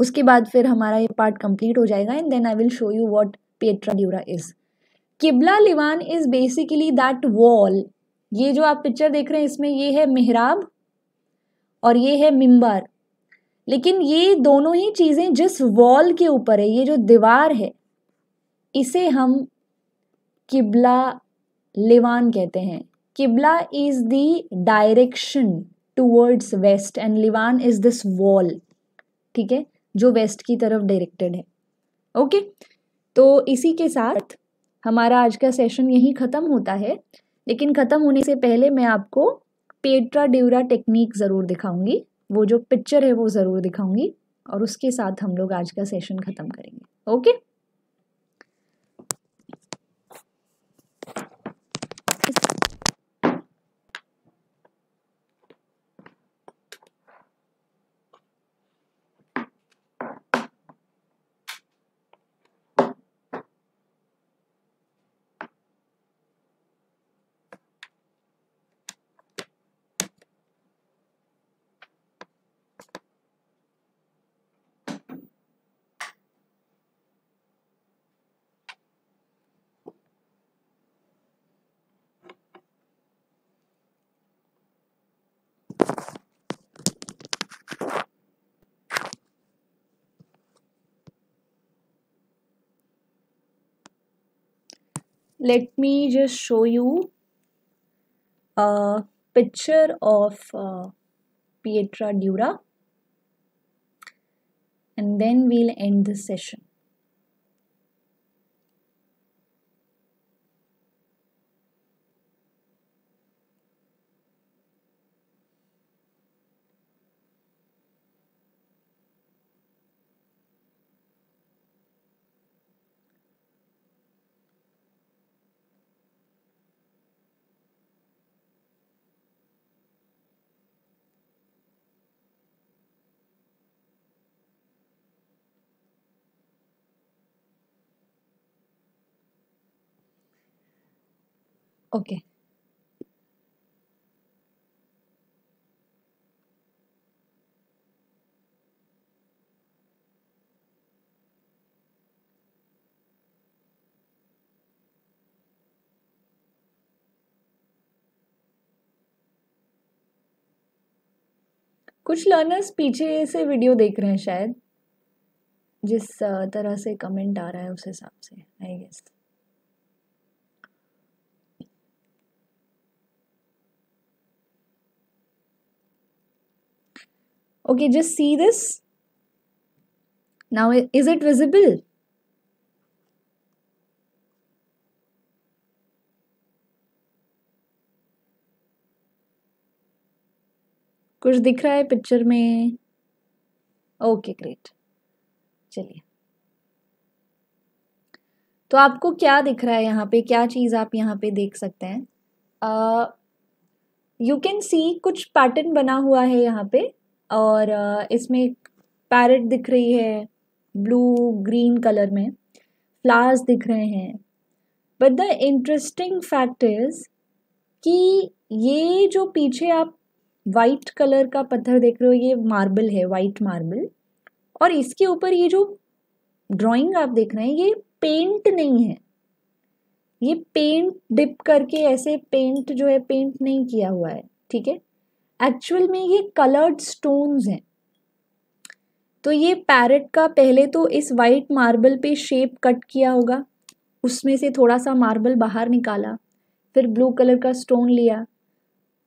उसके बाद फिर हमारा ये पार्ट कंप्लीट हो जाएगा and then I will show you what pietra dura is किबला लिवान इज़ बेसिकली दैट वॉल ये जो आप पिक्चर देख रहे हैं इसमें ये है मेहराब और ये है मिम्बर लेकिन ये दोनों ही चीज़ें जिस वॉल के ऊपर है ये जो दीवार है इसे हम किबला लिवान कहते हैं किबला is the direction towards west and लिवान इज़ दिस वॉल ठीक है जो वेस्ट की तरफ डायरेक्टेड है ओके तो इसी के साथ हमारा आज का सेशन यहीं ख़त्म होता है लेकिन ख़त्म होने से पहले मैं आपको पेट्रा ड्यूरा टेक्निक ज़रूर दिखाऊंगी वो जो पिक्चर है वो ज़रूर दिखाऊंगी और उसके साथ हम लोग आज का सेशन ख़त्म करेंगे okay let me just show you a picture of uh, Pietra Dura and then we'll end the session. Okay कुछ लर्नर्स पीछे से वीडियो देख रहे हैं शायद जिस तरह से कमेंट आ रहा है उस हिसाब से I guessed Okay, just see this. Now, is it visible? कुछ दिख रहा है पिक्चर में ओके ग्रेट चलिए तो आपको क्या दिख रहा है यहाँ पे क्या चीज़ आप यहाँ पे देख सकते हैं यू कैन सी कुछ पैटर्न बना हुआ है यहाँ पे और इसमें एक पैरेट दिख रही है ब्लू ग्रीन कलर में फ्लावर्स दिख रहे हैं but the interesting fact is कि ये जो पीछे आप वाइट कलर का पत्थर देख रहे हो ये मार्बल है वाइट मार्बल और इसके ऊपर ये जो ड्राइंग आप देख रहे हैं ये पेंट नहीं है ये पेंट डिप करके ऐसे पेंट जो है पेंट नहीं किया हुआ है ठीक है एक्चुअल में ये कलर्ड स्टोन्स हैं तो ये पैरट का पहले तो इस वाइट मार्बल पे शेप कट किया होगा उसमें से थोड़ा सा मार्बल बाहर निकाला फिर ब्लू कलर का स्टोन लिया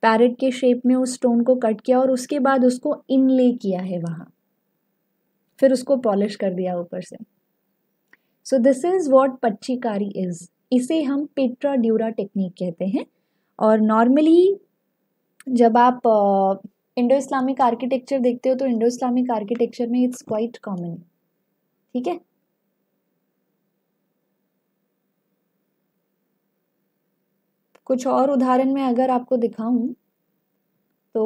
पैरट के शेप में उस स्टोन को कट किया और उसके बाद उसको इनले किया है वहाँ फिर उसको पॉलिश कर दिया ऊपर से सो दिस इज़ वॉट पच्चीकारी इज़ इसे हम पेट्रा ड्यूरा टेक्निक कहते हैं और नॉर्मली जब आप इंडो इस्लामिक आर्किटेक्चर देखते हो तो इंडो इस्लामिक आर्किटेक्चर में इट्स क्वाइट कॉमन ठीक है कुछ और उदाहरण में अगर आपको दिखाऊं तो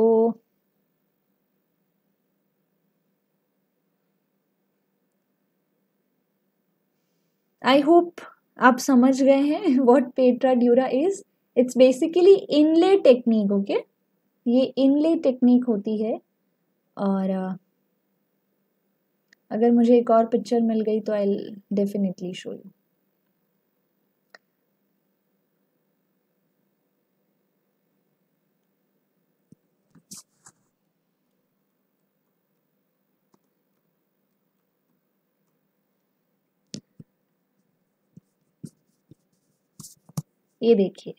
आई होप आप समझ गए हैं what pietra dura is it's basically inlay technique okay ये इनले टेक्निक होती है और अगर मुझे एक और पिक्चर मिल गई तो आई डेफिनेटली शो यू ये देखिए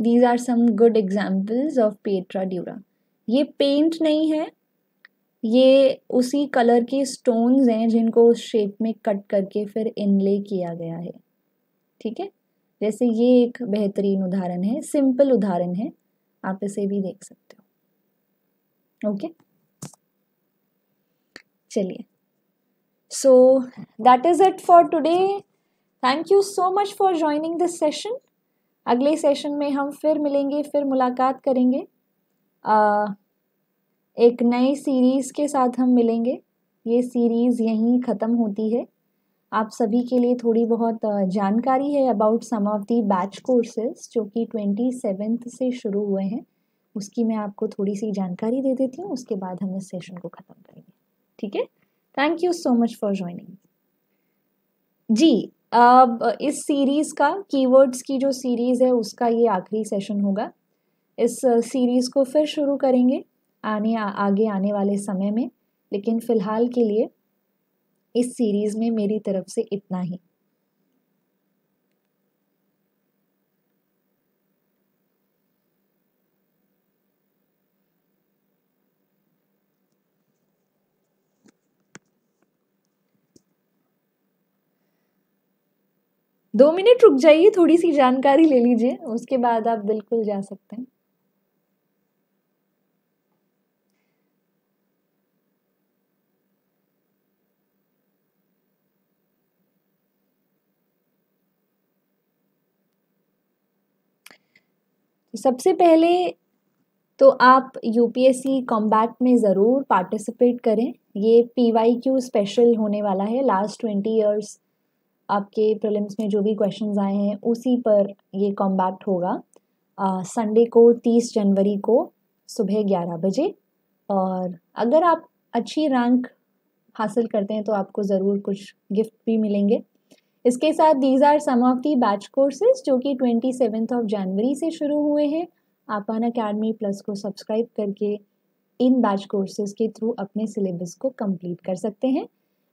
these are some good examples of pietra dura ये पेंट नहीं है ये उसी कलर के स्टोन्स हैं जिनको उस शेप में कट करके फिर इनले किया गया है ठीक है जैसे ये एक बेहतरीन उदाहरण है सिंपल उदाहरण है आप इसे भी देख सकते हो ओके चलिए so that is it for today thank you so much for joining this session अगले सेशन में हम फिर मिलेंगे फिर मुलाकात करेंगे आ, एक नई सीरीज़ के साथ हम मिलेंगे ये सीरीज़ यहीं ख़त्म होती है आप सभी के लिए थोड़ी बहुत जानकारी है about some of the batch courses जो कि ट्वेंटी सेवेंथ से शुरू हुए हैं उसकी मैं आपको थोड़ी सी जानकारी दे देती हूँ उसके बाद हम इस सेशन को ख़त्म करेंगे ठीक है thank you so much for joining जी अब इस सीरीज़ का कीवर्ड्स की जो सीरीज़ है उसका ये आखिरी सेशन होगा इस सीरीज़ uh, को फिर शुरू करेंगे आने आगे आने वाले समय में लेकिन फ़िलहाल के लिए इस सीरीज़ में मेरी तरफ से इतना ही दो मिनट रुक जाइए थोड़ी सी जानकारी ले लीजिए उसके बाद आप बिल्कुल जा सकते हैं सबसे पहले तो आप यूपीएससी कॉम्बैक्ट में ज़रूर पार्टिसिपेट करें ये पीवाईक्यू स्पेशल होने वाला है लास्ट ट्वेंटी इयर्स आपके प्रीलिम्स में जो भी क्वेश्चन आए हैं उसी पर ये कॉम्बैक्ट होगा संडे को तीस जनवरी को सुबह ग्यारह बजे और अगर आप अच्छी रैंक हासिल करते हैं तो आपको ज़रूर कुछ गिफ्ट भी मिलेंगे इसके साथ these are some of the batch courses जो कि ट्वेंटी सेवेंथ ऑफ जनवरी से शुरू हुए हैं आप अन अकेडमी प्लस को सब्सक्राइब करके इन बैच कोर्सेज के थ्रू अपने सिलेबस को कंप्लीट कर सकते हैं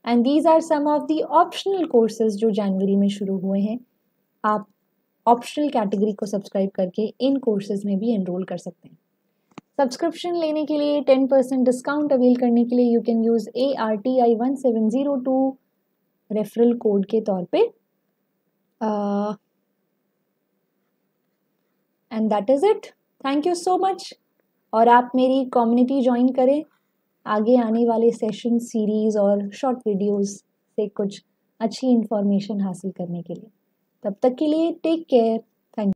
and these are some of the optional courses जो जनवरी में शुरू हुए हैं आप ऑप्शनल कैटेगरी को सब्सक्राइब करके इन कोर्सेज में भी एनरोल कर सकते हैं सब्सक्रिप्शन लेने के लिए टेन परसेंट डिस्काउंट अवेल करने के लिए you can use A R T I one seven zero two referral code के तौर पे and that is it thank you so much और आप मेरी कम्युनिटी ज्वाइन करें आगे आने वाले सेशन सीरीज़ और शॉर्ट वीडियोस से कुछ अच्छी इन्फॉर्मेशन हासिल करने के लिए तब तक के लिए टेक केयर